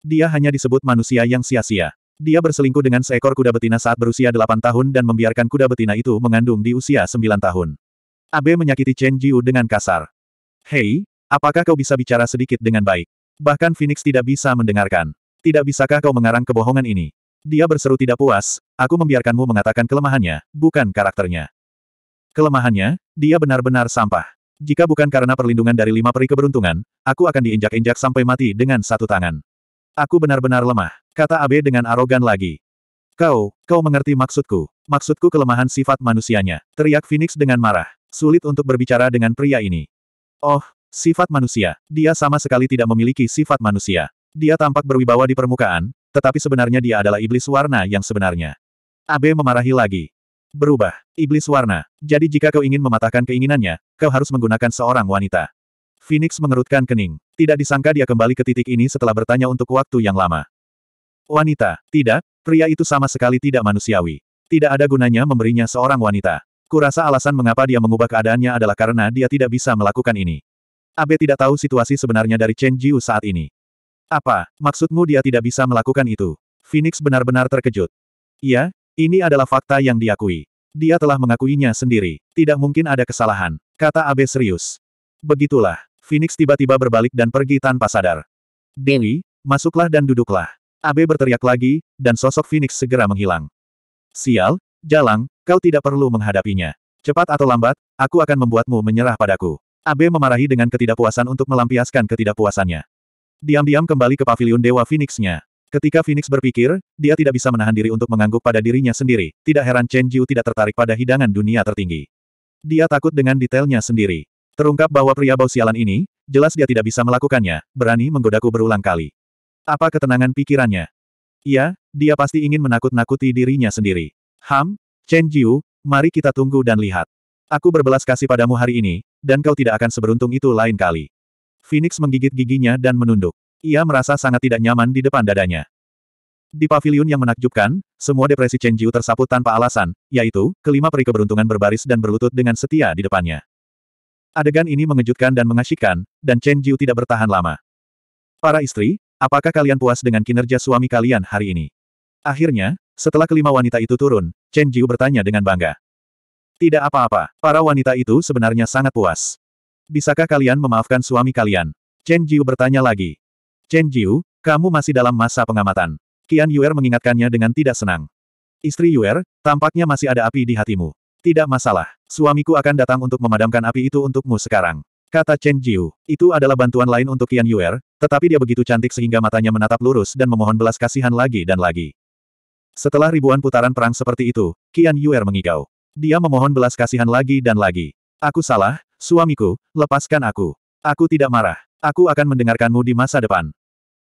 Dia hanya disebut manusia yang sia-sia. Dia berselingkuh dengan seekor kuda betina saat berusia 8 tahun dan membiarkan kuda betina itu mengandung di usia 9 tahun. Abe menyakiti Chen Jiu dengan kasar. Hei, apakah kau bisa bicara sedikit dengan baik? Bahkan Phoenix tidak bisa mendengarkan. Tidak bisakah kau mengarang kebohongan ini? Dia berseru tidak puas, aku membiarkanmu mengatakan kelemahannya, bukan karakternya. Kelemahannya, dia benar-benar sampah. Jika bukan karena perlindungan dari lima peri keberuntungan, aku akan diinjak-injak sampai mati dengan satu tangan. Aku benar-benar lemah. Kata Abe dengan arogan lagi. Kau, kau mengerti maksudku. Maksudku kelemahan sifat manusianya. Teriak Phoenix dengan marah. Sulit untuk berbicara dengan pria ini. Oh, sifat manusia. Dia sama sekali tidak memiliki sifat manusia. Dia tampak berwibawa di permukaan, tetapi sebenarnya dia adalah iblis warna yang sebenarnya. Abe memarahi lagi. Berubah. Iblis warna. Jadi jika kau ingin mematahkan keinginannya, kau harus menggunakan seorang wanita. Phoenix mengerutkan kening. Tidak disangka dia kembali ke titik ini setelah bertanya untuk waktu yang lama. Wanita, tidak, pria itu sama sekali tidak manusiawi. Tidak ada gunanya memberinya seorang wanita. Kurasa alasan mengapa dia mengubah keadaannya adalah karena dia tidak bisa melakukan ini. Abe tidak tahu situasi sebenarnya dari Chen Jiu saat ini. Apa, maksudmu dia tidak bisa melakukan itu? Phoenix benar-benar terkejut. Iya, ini adalah fakta yang diakui. Dia telah mengakuinya sendiri. Tidak mungkin ada kesalahan, kata Abe serius. Begitulah, Phoenix tiba-tiba berbalik dan pergi tanpa sadar. Dewi, masuklah dan duduklah. Ab berteriak lagi, dan sosok Phoenix segera menghilang. Sial, Jalang, kau tidak perlu menghadapinya. Cepat atau lambat, aku akan membuatmu menyerah padaku. Abe memarahi dengan ketidakpuasan untuk melampiaskan ketidakpuasannya. Diam-diam kembali ke pavilion Dewa Phoenix-nya. Ketika Phoenix berpikir, dia tidak bisa menahan diri untuk mengangguk pada dirinya sendiri. Tidak heran Chen Jiu tidak tertarik pada hidangan dunia tertinggi. Dia takut dengan detailnya sendiri. Terungkap bahwa pria bau sialan ini, jelas dia tidak bisa melakukannya, berani menggodaku berulang kali. Apa ketenangan pikirannya? Iya, dia pasti ingin menakut-nakuti dirinya sendiri. Ham, Chen Jiu, mari kita tunggu dan lihat. Aku berbelas kasih padamu hari ini, dan kau tidak akan seberuntung itu lain kali. Phoenix menggigit giginya dan menunduk. Ia merasa sangat tidak nyaman di depan dadanya. Di pavilion yang menakjubkan, semua depresi Chen Jiu tersaput tanpa alasan, yaitu, kelima peri keberuntungan berbaris dan berlutut dengan setia di depannya. Adegan ini mengejutkan dan mengasyikkan, dan Chen Jiu tidak bertahan lama. Para istri, Apakah kalian puas dengan kinerja suami kalian hari ini? Akhirnya, setelah kelima wanita itu turun, Chen Jiu bertanya dengan bangga. Tidak apa-apa, para wanita itu sebenarnya sangat puas. Bisakah kalian memaafkan suami kalian? Chen Jiu bertanya lagi. Chen Jiu, kamu masih dalam masa pengamatan. Qian Yuer mengingatkannya dengan tidak senang. Istri Yuer, tampaknya masih ada api di hatimu. Tidak masalah, suamiku akan datang untuk memadamkan api itu untukmu sekarang. Kata Chen Jiu, itu adalah bantuan lain untuk Qian Yuer, tetapi dia begitu cantik sehingga matanya menatap lurus dan memohon belas kasihan lagi dan lagi. Setelah ribuan putaran perang seperti itu, Qian Yuer mengigau. Dia memohon belas kasihan lagi dan lagi. Aku salah, suamiku, lepaskan aku. Aku tidak marah. Aku akan mendengarkanmu di masa depan.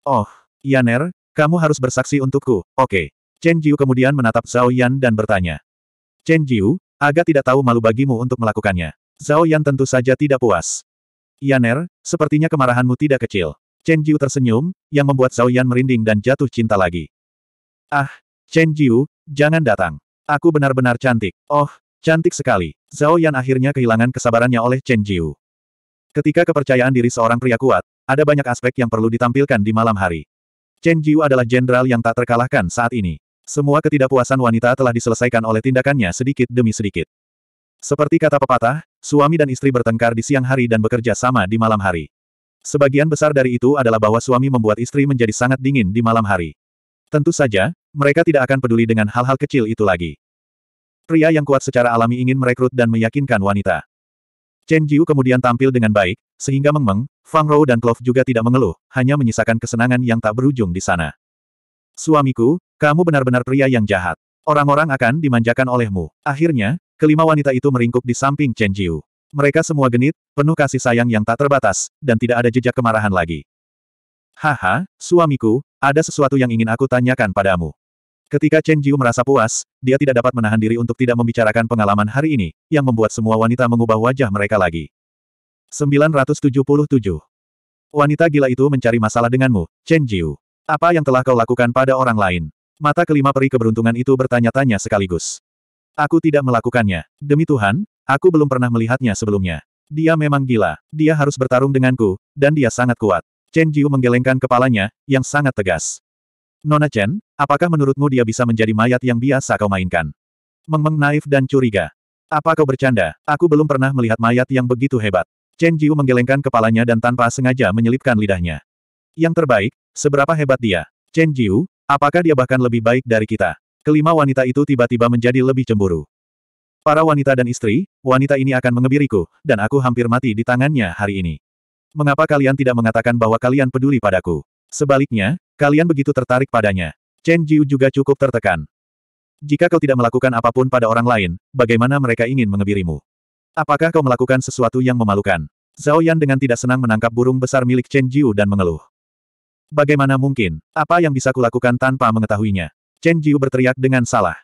Oh, Yaner, kamu harus bersaksi untukku, oke. Okay. Chen Jiu kemudian menatap Zhao Yan dan bertanya. Chen Jiu, agak tidak tahu malu bagimu untuk melakukannya. Zhao Yan tentu saja tidak puas. Yaner, sepertinya kemarahanmu tidak kecil. Chen Jiu tersenyum, yang membuat Zhao Yan merinding dan jatuh cinta lagi. Ah, Chen Jiu, jangan datang. Aku benar-benar cantik. Oh, cantik sekali. Zhao Yan akhirnya kehilangan kesabarannya oleh Chen Jiu. Ketika kepercayaan diri seorang pria kuat, ada banyak aspek yang perlu ditampilkan di malam hari. Chen Jiu adalah jenderal yang tak terkalahkan saat ini. Semua ketidakpuasan wanita telah diselesaikan oleh tindakannya sedikit demi sedikit. Seperti kata pepatah, suami dan istri bertengkar di siang hari dan bekerja sama di malam hari. Sebagian besar dari itu adalah bahwa suami membuat istri menjadi sangat dingin di malam hari. Tentu saja, mereka tidak akan peduli dengan hal-hal kecil itu lagi. Pria yang kuat secara alami ingin merekrut dan meyakinkan wanita. Chen Jiu kemudian tampil dengan baik, sehingga Meng Meng, Fang Rou dan Clove juga tidak mengeluh, hanya menyisakan kesenangan yang tak berujung di sana. Suamiku, kamu benar-benar pria yang jahat. Orang-orang akan dimanjakan olehmu. Akhirnya, kelima wanita itu meringkuk di samping Chen Jiu. Mereka semua genit, penuh kasih sayang yang tak terbatas, dan tidak ada jejak kemarahan lagi. Haha, suamiku, ada sesuatu yang ingin aku tanyakan padamu. Ketika Chen Jiu merasa puas, dia tidak dapat menahan diri untuk tidak membicarakan pengalaman hari ini, yang membuat semua wanita mengubah wajah mereka lagi. 977. Wanita gila itu mencari masalah denganmu, Chen Jiu. Apa yang telah kau lakukan pada orang lain? Mata kelima peri keberuntungan itu bertanya-tanya sekaligus. Aku tidak melakukannya. Demi Tuhan, Aku belum pernah melihatnya sebelumnya. Dia memang gila. Dia harus bertarung denganku, dan dia sangat kuat. Chen Jiu menggelengkan kepalanya, yang sangat tegas. Nona Chen, apakah menurutmu dia bisa menjadi mayat yang biasa kau mainkan? Meng Meng naif dan curiga. Apa kau bercanda? Aku belum pernah melihat mayat yang begitu hebat. Chen Jiu menggelengkan kepalanya dan tanpa sengaja menyelipkan lidahnya. Yang terbaik, seberapa hebat dia? Chen Jiu, apakah dia bahkan lebih baik dari kita? Kelima wanita itu tiba-tiba menjadi lebih cemburu. Para wanita dan istri, wanita ini akan mengebiriku, dan aku hampir mati di tangannya hari ini. Mengapa kalian tidak mengatakan bahwa kalian peduli padaku? Sebaliknya, kalian begitu tertarik padanya. Chen Jiu juga cukup tertekan. Jika kau tidak melakukan apapun pada orang lain, bagaimana mereka ingin mengebirimu? Apakah kau melakukan sesuatu yang memalukan? Zhao Yan dengan tidak senang menangkap burung besar milik Chen Jiu dan mengeluh. Bagaimana mungkin? Apa yang bisa kulakukan tanpa mengetahuinya? Chen Jiu berteriak dengan salah.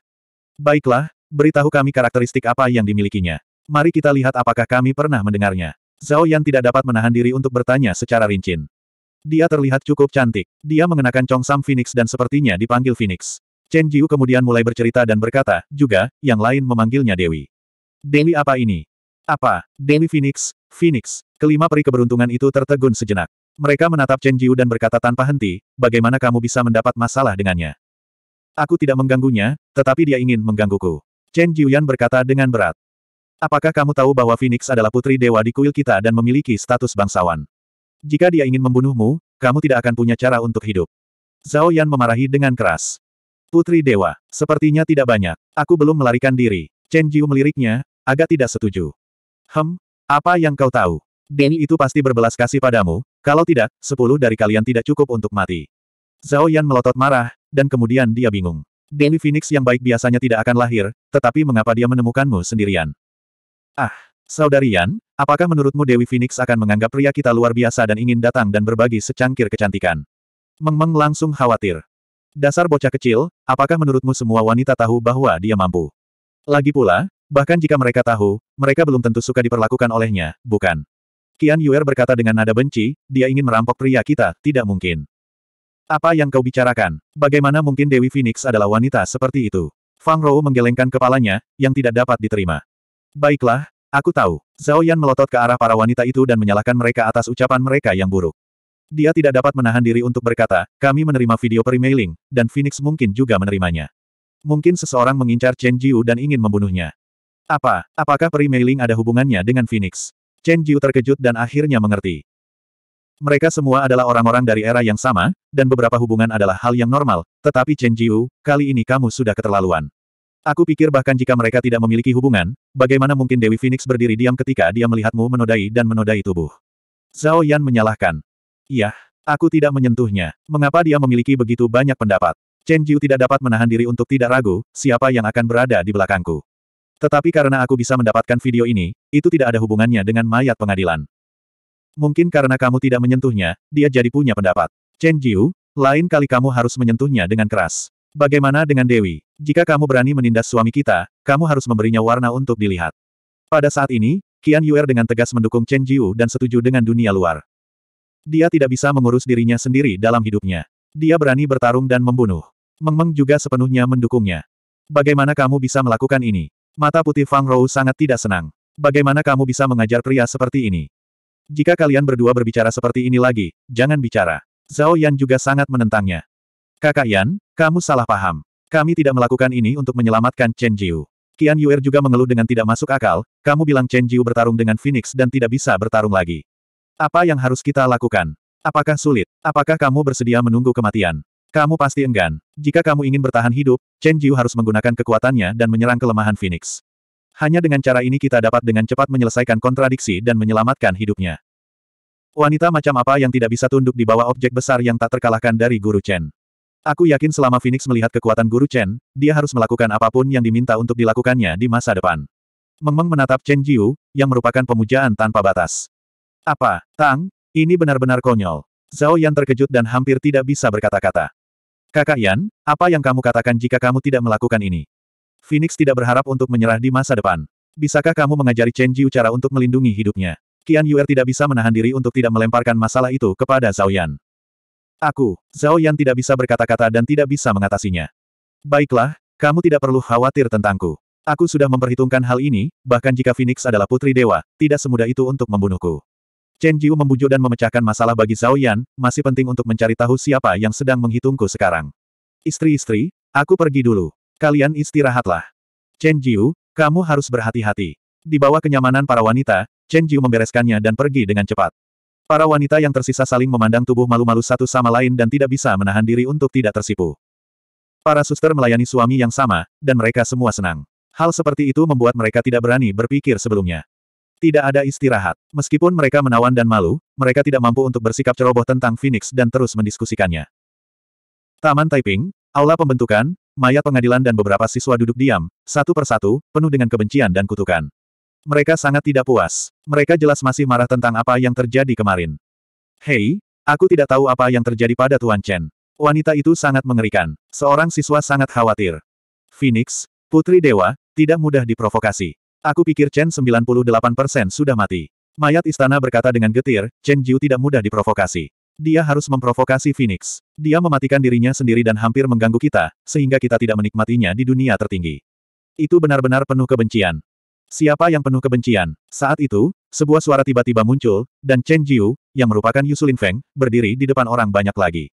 Baiklah, Beritahu kami karakteristik apa yang dimilikinya. Mari kita lihat apakah kami pernah mendengarnya. Zhao Yan tidak dapat menahan diri untuk bertanya secara rinci. Dia terlihat cukup cantik. Dia mengenakan congsam Phoenix dan sepertinya dipanggil Phoenix. Chen Jiu kemudian mulai bercerita dan berkata, juga, yang lain memanggilnya Dewi. Dewi apa ini? Apa? Dewi Phoenix? Phoenix. Kelima peri keberuntungan itu tertegun sejenak. Mereka menatap Chen Jiu dan berkata tanpa henti, bagaimana kamu bisa mendapat masalah dengannya? Aku tidak mengganggunya, tetapi dia ingin menggangguku. Chen Jiuyan berkata dengan berat. Apakah kamu tahu bahwa Phoenix adalah putri dewa di kuil kita dan memiliki status bangsawan? Jika dia ingin membunuhmu, kamu tidak akan punya cara untuk hidup. Zhao Yan memarahi dengan keras. Putri dewa, sepertinya tidak banyak. Aku belum melarikan diri. Chen Jiu meliriknya, agak tidak setuju. Hem, apa yang kau tahu? Deni itu pasti berbelas kasih padamu, kalau tidak, sepuluh dari kalian tidak cukup untuk mati. Zhao Yan melotot marah, dan kemudian dia bingung. Dewi Phoenix yang baik biasanya tidak akan lahir, tetapi mengapa dia menemukanmu sendirian? Ah, Saudari Yan, apakah menurutmu Dewi Phoenix akan menganggap pria kita luar biasa dan ingin datang dan berbagi secangkir kecantikan? Meng Meng langsung khawatir. Dasar bocah kecil, apakah menurutmu semua wanita tahu bahwa dia mampu? Lagi pula, bahkan jika mereka tahu, mereka belum tentu suka diperlakukan olehnya, bukan? Kian Yuer berkata dengan nada benci, dia ingin merampok pria kita, tidak mungkin. Apa yang kau bicarakan? Bagaimana mungkin Dewi Phoenix adalah wanita seperti itu? Fang Rou menggelengkan kepalanya, yang tidak dapat diterima. Baiklah, aku tahu. Zhao Yan melotot ke arah para wanita itu dan menyalahkan mereka atas ucapan mereka yang buruk. Dia tidak dapat menahan diri untuk berkata, kami menerima video perimailing, dan Phoenix mungkin juga menerimanya. Mungkin seseorang mengincar Chen Jiu dan ingin membunuhnya. Apa, apakah perimailing ada hubungannya dengan Phoenix? Chen Jiu terkejut dan akhirnya mengerti. Mereka semua adalah orang-orang dari era yang sama, dan beberapa hubungan adalah hal yang normal, tetapi Chen Jiu, kali ini kamu sudah keterlaluan. Aku pikir bahkan jika mereka tidak memiliki hubungan, bagaimana mungkin Dewi Phoenix berdiri diam ketika dia melihatmu menodai dan menodai tubuh. Zhao Yan menyalahkan. Yah, aku tidak menyentuhnya. Mengapa dia memiliki begitu banyak pendapat? Chen Jiu tidak dapat menahan diri untuk tidak ragu, siapa yang akan berada di belakangku. Tetapi karena aku bisa mendapatkan video ini, itu tidak ada hubungannya dengan mayat pengadilan. Mungkin karena kamu tidak menyentuhnya, dia jadi punya pendapat. Chen Jiu, lain kali kamu harus menyentuhnya dengan keras. Bagaimana dengan Dewi? Jika kamu berani menindas suami kita, kamu harus memberinya warna untuk dilihat. Pada saat ini, Qian Yuer dengan tegas mendukung Chen Jiu dan setuju dengan dunia luar. Dia tidak bisa mengurus dirinya sendiri dalam hidupnya. Dia berani bertarung dan membunuh. Meng Meng juga sepenuhnya mendukungnya. Bagaimana kamu bisa melakukan ini? Mata putih Fang Rou sangat tidak senang. Bagaimana kamu bisa mengajar pria seperti ini? Jika kalian berdua berbicara seperti ini lagi, jangan bicara. Zhao Yan juga sangat menentangnya. Kakak Yan, kamu salah paham. Kami tidak melakukan ini untuk menyelamatkan Chen Jiu. Qian Yuer juga mengeluh dengan tidak masuk akal, kamu bilang Chen Jiu bertarung dengan Phoenix dan tidak bisa bertarung lagi. Apa yang harus kita lakukan? Apakah sulit? Apakah kamu bersedia menunggu kematian? Kamu pasti enggan. Jika kamu ingin bertahan hidup, Chen Jiu harus menggunakan kekuatannya dan menyerang kelemahan Phoenix. Hanya dengan cara ini kita dapat dengan cepat menyelesaikan kontradiksi dan menyelamatkan hidupnya. Wanita macam apa yang tidak bisa tunduk di bawah objek besar yang tak terkalahkan dari Guru Chen? Aku yakin selama Phoenix melihat kekuatan Guru Chen, dia harus melakukan apapun yang diminta untuk dilakukannya di masa depan. Meng menatap Chen Jiu, yang merupakan pemujaan tanpa batas. Apa, Tang, ini benar-benar konyol. Zhao Yan terkejut dan hampir tidak bisa berkata-kata. Kakak Yan, apa yang kamu katakan jika kamu tidak melakukan ini? Phoenix tidak berharap untuk menyerah di masa depan. Bisakah kamu mengajari Chen Jiu cara untuk melindungi hidupnya? Qian Yuer tidak bisa menahan diri untuk tidak melemparkan masalah itu kepada Zhao Yan. Aku, Zhao Yan tidak bisa berkata-kata dan tidak bisa mengatasinya. Baiklah, kamu tidak perlu khawatir tentangku. Aku sudah memperhitungkan hal ini, bahkan jika Phoenix adalah putri dewa, tidak semudah itu untuk membunuhku. Chen Jiu membujuk dan memecahkan masalah bagi Zhao Yan, masih penting untuk mencari tahu siapa yang sedang menghitungku sekarang. Istri-istri, aku pergi dulu. Kalian istirahatlah. Chen Jiu, kamu harus berhati-hati. Di bawah kenyamanan para wanita, Chen Jiu membereskannya dan pergi dengan cepat. Para wanita yang tersisa saling memandang tubuh malu-malu satu sama lain dan tidak bisa menahan diri untuk tidak tersipu. Para suster melayani suami yang sama, dan mereka semua senang. Hal seperti itu membuat mereka tidak berani berpikir sebelumnya. Tidak ada istirahat. Meskipun mereka menawan dan malu, mereka tidak mampu untuk bersikap ceroboh tentang Phoenix dan terus mendiskusikannya. Taman Taiping, Aula Pembentukan, mayat pengadilan dan beberapa siswa duduk diam, satu persatu, penuh dengan kebencian dan kutukan. Mereka sangat tidak puas. Mereka jelas masih marah tentang apa yang terjadi kemarin. Hei, aku tidak tahu apa yang terjadi pada Tuan Chen. Wanita itu sangat mengerikan. Seorang siswa sangat khawatir. Phoenix, Putri Dewa, tidak mudah diprovokasi. Aku pikir Chen 98% sudah mati. Mayat istana berkata dengan getir, Chen Jiu tidak mudah diprovokasi. Dia harus memprovokasi Phoenix. Dia mematikan dirinya sendiri dan hampir mengganggu kita, sehingga kita tidak menikmatinya di dunia tertinggi. Itu benar-benar penuh kebencian. Siapa yang penuh kebencian? Saat itu, sebuah suara tiba-tiba muncul, dan Chen Jiu, yang merupakan Yusulin Feng, berdiri di depan orang banyak lagi.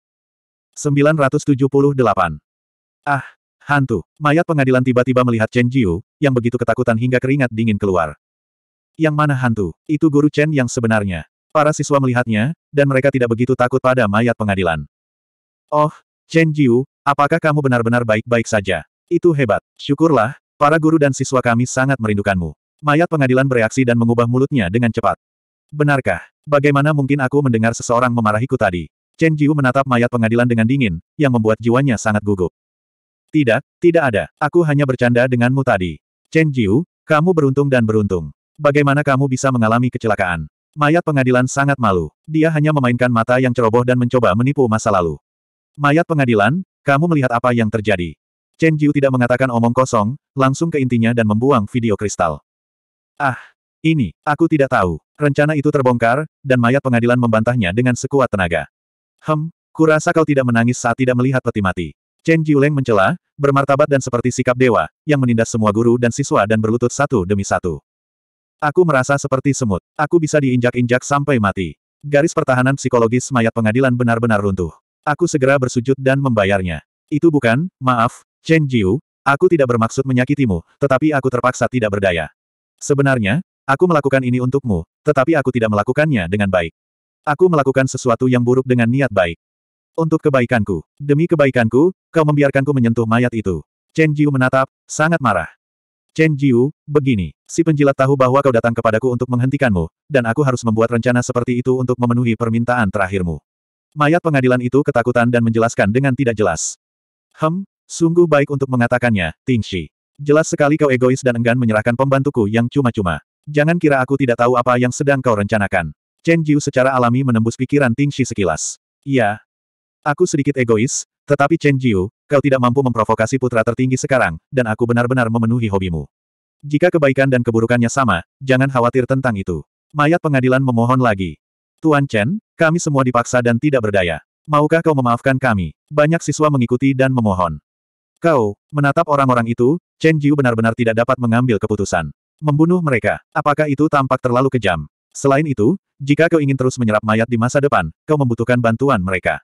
978. Ah, hantu. Mayat pengadilan tiba-tiba melihat Chen Jiu, yang begitu ketakutan hingga keringat dingin keluar. Yang mana hantu? Itu guru Chen yang sebenarnya. Para siswa melihatnya, dan mereka tidak begitu takut pada mayat pengadilan. Oh, Chen Jiu, apakah kamu benar-benar baik-baik saja? Itu hebat. Syukurlah, para guru dan siswa kami sangat merindukanmu. Mayat pengadilan bereaksi dan mengubah mulutnya dengan cepat. Benarkah? Bagaimana mungkin aku mendengar seseorang memarahiku tadi? Chen Jiu menatap mayat pengadilan dengan dingin, yang membuat jiwanya sangat gugup. Tidak, tidak ada. Aku hanya bercanda denganmu tadi. Chen Jiu, kamu beruntung dan beruntung. Bagaimana kamu bisa mengalami kecelakaan? Mayat pengadilan sangat malu. Dia hanya memainkan mata yang ceroboh dan mencoba menipu masa lalu. Mayat pengadilan, kamu melihat apa yang terjadi. Chen Jiu tidak mengatakan omong kosong, langsung ke intinya dan membuang video kristal. Ah, ini, aku tidak tahu. Rencana itu terbongkar, dan mayat pengadilan membantahnya dengan sekuat tenaga. Hem, kurasa kau tidak menangis saat tidak melihat peti mati. Chen Jiuleng mencela, bermartabat dan seperti sikap dewa, yang menindas semua guru dan siswa dan berlutut satu demi satu. Aku merasa seperti semut. Aku bisa diinjak-injak sampai mati. Garis pertahanan psikologis mayat pengadilan benar-benar runtuh. Aku segera bersujud dan membayarnya. Itu bukan, maaf, Chen Jiu, aku tidak bermaksud menyakitimu, tetapi aku terpaksa tidak berdaya. Sebenarnya, aku melakukan ini untukmu, tetapi aku tidak melakukannya dengan baik. Aku melakukan sesuatu yang buruk dengan niat baik. Untuk kebaikanku. Demi kebaikanku, kau membiarkanku menyentuh mayat itu. Chen Jiu menatap, sangat marah. Chen Jiu, begini. Si penjilat tahu bahwa kau datang kepadaku untuk menghentikanmu, dan aku harus membuat rencana seperti itu untuk memenuhi permintaan terakhirmu. Mayat pengadilan itu ketakutan dan menjelaskan dengan tidak jelas. Hem, sungguh baik untuk mengatakannya, Ting Shi. Jelas sekali kau egois dan enggan menyerahkan pembantuku yang cuma-cuma. Jangan kira aku tidak tahu apa yang sedang kau rencanakan. Chen Jiu secara alami menembus pikiran Ting Shi sekilas. Iya, Aku sedikit egois, tetapi Chen Jiu, kau tidak mampu memprovokasi putra tertinggi sekarang, dan aku benar-benar memenuhi hobimu. Jika kebaikan dan keburukannya sama, jangan khawatir tentang itu. Mayat pengadilan memohon lagi. Tuan Chen, kami semua dipaksa dan tidak berdaya. Maukah kau memaafkan kami? Banyak siswa mengikuti dan memohon. Kau, menatap orang-orang itu, Chen Jiu benar-benar tidak dapat mengambil keputusan. Membunuh mereka, apakah itu tampak terlalu kejam? Selain itu, jika kau ingin terus menyerap mayat di masa depan, kau membutuhkan bantuan mereka.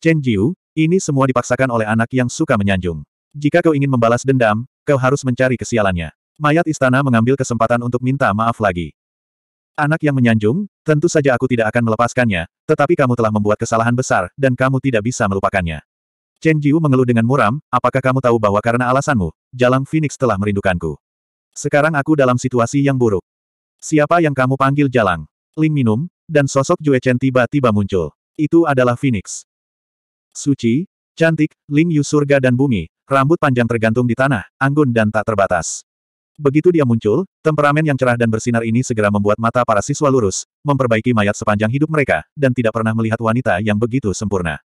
Chen Jiu, ini semua dipaksakan oleh anak yang suka menyanjung. Jika kau ingin membalas dendam, kau harus mencari kesialannya. Mayat istana mengambil kesempatan untuk minta maaf lagi. Anak yang menyanjung, tentu saja aku tidak akan melepaskannya, tetapi kamu telah membuat kesalahan besar, dan kamu tidak bisa melupakannya. Chen Jiu mengeluh dengan muram, apakah kamu tahu bahwa karena alasanmu, Jalang Phoenix telah merindukanku. Sekarang aku dalam situasi yang buruk. Siapa yang kamu panggil Jalang? Ling minum, dan sosok Jue Chen tiba-tiba muncul. Itu adalah Phoenix. Suci, cantik, Ling Yu surga dan bumi, rambut panjang tergantung di tanah, anggun dan tak terbatas. Begitu dia muncul, temperamen yang cerah dan bersinar ini segera membuat mata para siswa lurus, memperbaiki mayat sepanjang hidup mereka, dan tidak pernah melihat wanita yang begitu sempurna.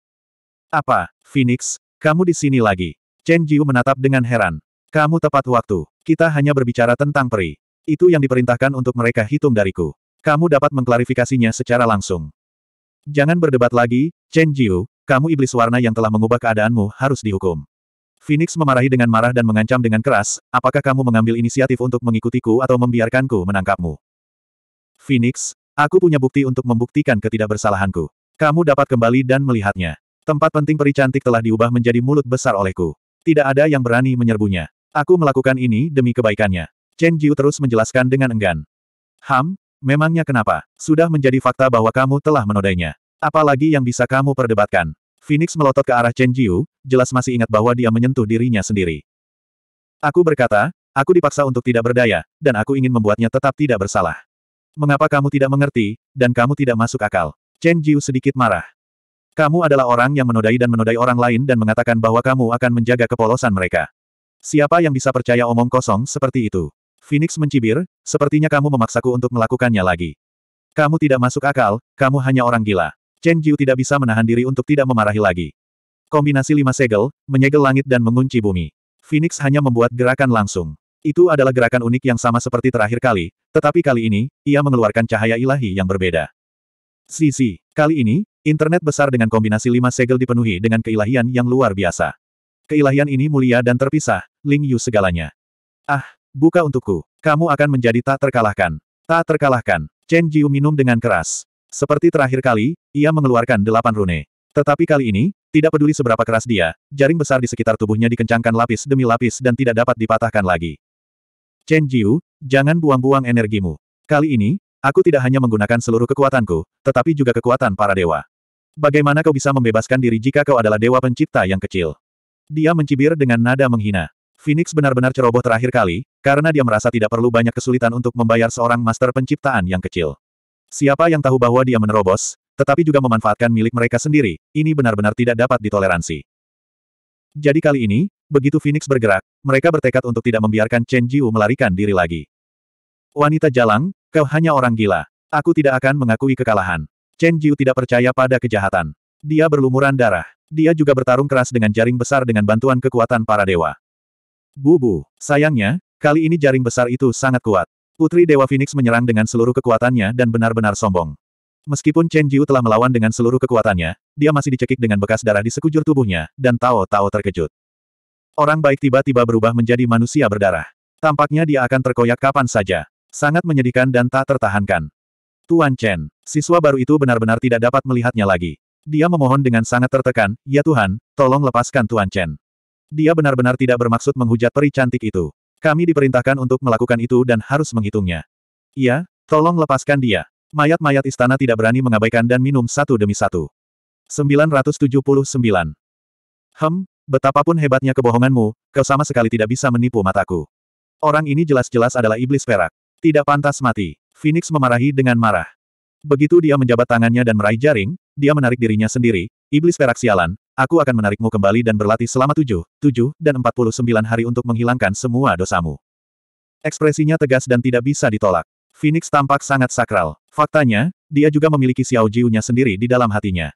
Apa, Phoenix, kamu di sini lagi? Chen Jiu menatap dengan heran. Kamu tepat waktu. Kita hanya berbicara tentang peri. Itu yang diperintahkan untuk mereka hitung dariku. Kamu dapat mengklarifikasinya secara langsung. Jangan berdebat lagi, Chen Jiu, kamu iblis warna yang telah mengubah keadaanmu harus dihukum. Phoenix memarahi dengan marah dan mengancam dengan keras, apakah kamu mengambil inisiatif untuk mengikutiku atau membiarkanku menangkapmu? Phoenix, aku punya bukti untuk membuktikan ketidakbersalahanku. Kamu dapat kembali dan melihatnya. Tempat penting peri cantik telah diubah menjadi mulut besar olehku. Tidak ada yang berani menyerbunya. Aku melakukan ini demi kebaikannya. Chen Jiu terus menjelaskan dengan enggan. Ham, memangnya kenapa? Sudah menjadi fakta bahwa kamu telah menodainya. Apalagi yang bisa kamu perdebatkan? Phoenix melotot ke arah Chen Jiu, jelas masih ingat bahwa dia menyentuh dirinya sendiri. Aku berkata, aku dipaksa untuk tidak berdaya, dan aku ingin membuatnya tetap tidak bersalah. Mengapa kamu tidak mengerti, dan kamu tidak masuk akal? Chen Jiu sedikit marah. Kamu adalah orang yang menodai dan menodai orang lain dan mengatakan bahwa kamu akan menjaga kepolosan mereka. Siapa yang bisa percaya omong kosong seperti itu? Phoenix mencibir, sepertinya kamu memaksaku untuk melakukannya lagi. Kamu tidak masuk akal, kamu hanya orang gila. Chen Jiu tidak bisa menahan diri untuk tidak memarahi lagi. Kombinasi lima segel, menyegel langit dan mengunci bumi. Phoenix hanya membuat gerakan langsung. Itu adalah gerakan unik yang sama seperti terakhir kali, tetapi kali ini, ia mengeluarkan cahaya ilahi yang berbeda. Sisi, kali ini, internet besar dengan kombinasi lima segel dipenuhi dengan keilahian yang luar biasa. Keilahian ini mulia dan terpisah, Ling Yu segalanya. Ah, buka untukku, kamu akan menjadi tak terkalahkan. Tak terkalahkan, Chen Jiu minum dengan keras. Seperti terakhir kali, ia mengeluarkan delapan rune. Tetapi kali ini, tidak peduli seberapa keras dia, jaring besar di sekitar tubuhnya dikencangkan lapis demi lapis dan tidak dapat dipatahkan lagi. Chen Jiu, jangan buang-buang energimu. Kali ini, aku tidak hanya menggunakan seluruh kekuatanku, tetapi juga kekuatan para dewa. Bagaimana kau bisa membebaskan diri jika kau adalah dewa pencipta yang kecil? Dia mencibir dengan nada menghina. Phoenix benar-benar ceroboh terakhir kali, karena dia merasa tidak perlu banyak kesulitan untuk membayar seorang master penciptaan yang kecil. Siapa yang tahu bahwa dia menerobos, tetapi juga memanfaatkan milik mereka sendiri, ini benar-benar tidak dapat ditoleransi. Jadi kali ini, begitu Phoenix bergerak, mereka bertekad untuk tidak membiarkan Chen Jiu melarikan diri lagi. Wanita jalang, kau hanya orang gila. Aku tidak akan mengakui kekalahan. Chen Jiu tidak percaya pada kejahatan. Dia berlumuran darah. Dia juga bertarung keras dengan jaring besar dengan bantuan kekuatan para dewa. Bubu, sayangnya, kali ini jaring besar itu sangat kuat. Putri Dewa Phoenix menyerang dengan seluruh kekuatannya dan benar-benar sombong. Meskipun Chen Jiu telah melawan dengan seluruh kekuatannya, dia masih dicekik dengan bekas darah di sekujur tubuhnya, dan Tao Tao terkejut. Orang baik tiba-tiba berubah menjadi manusia berdarah. Tampaknya dia akan terkoyak kapan saja. Sangat menyedihkan dan tak tertahankan. Tuan Chen, siswa baru itu benar-benar tidak dapat melihatnya lagi. Dia memohon dengan sangat tertekan, Ya Tuhan, tolong lepaskan Tuan Chen. Dia benar-benar tidak bermaksud menghujat peri cantik itu. Kami diperintahkan untuk melakukan itu dan harus menghitungnya. Iya, tolong lepaskan dia. Mayat-mayat istana tidak berani mengabaikan dan minum satu demi satu. 979. Hem, betapapun hebatnya kebohonganmu, kau sama sekali tidak bisa menipu mataku. Orang ini jelas-jelas adalah iblis perak. Tidak pantas mati. Phoenix memarahi dengan marah. Begitu dia menjabat tangannya dan meraih jaring, dia menarik dirinya sendiri, iblis perak sialan, aku akan menarikmu kembali dan berlatih selama tujuh, tujuh, dan empat puluh sembilan hari untuk menghilangkan semua dosamu. Ekspresinya tegas dan tidak bisa ditolak. Phoenix tampak sangat sakral. Faktanya, dia juga memiliki Xiao Jiu-nya sendiri di dalam hatinya.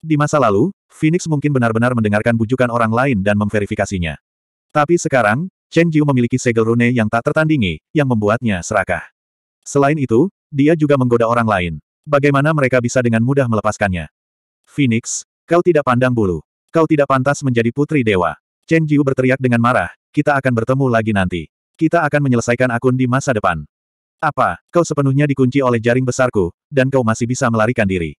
Di masa lalu, Phoenix mungkin benar-benar mendengarkan bujukan orang lain dan memverifikasinya. Tapi sekarang, Chen Jiu memiliki segel rune yang tak tertandingi, yang membuatnya serakah. Selain itu, dia juga menggoda orang lain. Bagaimana mereka bisa dengan mudah melepaskannya? Phoenix, Kau tidak pandang bulu. Kau tidak pantas menjadi putri dewa. Chen Jiu berteriak dengan marah, kita akan bertemu lagi nanti. Kita akan menyelesaikan akun di masa depan. Apa, kau sepenuhnya dikunci oleh jaring besarku, dan kau masih bisa melarikan diri.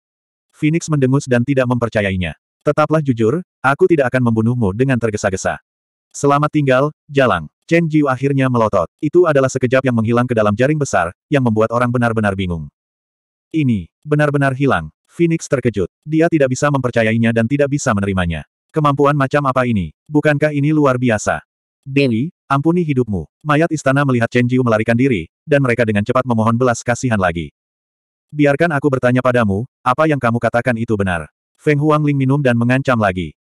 Phoenix mendengus dan tidak mempercayainya. Tetaplah jujur, aku tidak akan membunuhmu dengan tergesa-gesa. Selamat tinggal, Jalang. Chen Jiu akhirnya melotot. Itu adalah sekejap yang menghilang ke dalam jaring besar, yang membuat orang benar-benar bingung. Ini, benar-benar hilang. Phoenix terkejut. Dia tidak bisa mempercayainya dan tidak bisa menerimanya. Kemampuan macam apa ini? Bukankah ini luar biasa? Dewi, ampuni hidupmu. Mayat istana melihat Chen Jiu melarikan diri, dan mereka dengan cepat memohon belas kasihan lagi. Biarkan aku bertanya padamu, apa yang kamu katakan itu benar? Feng Huang Ling minum dan mengancam lagi.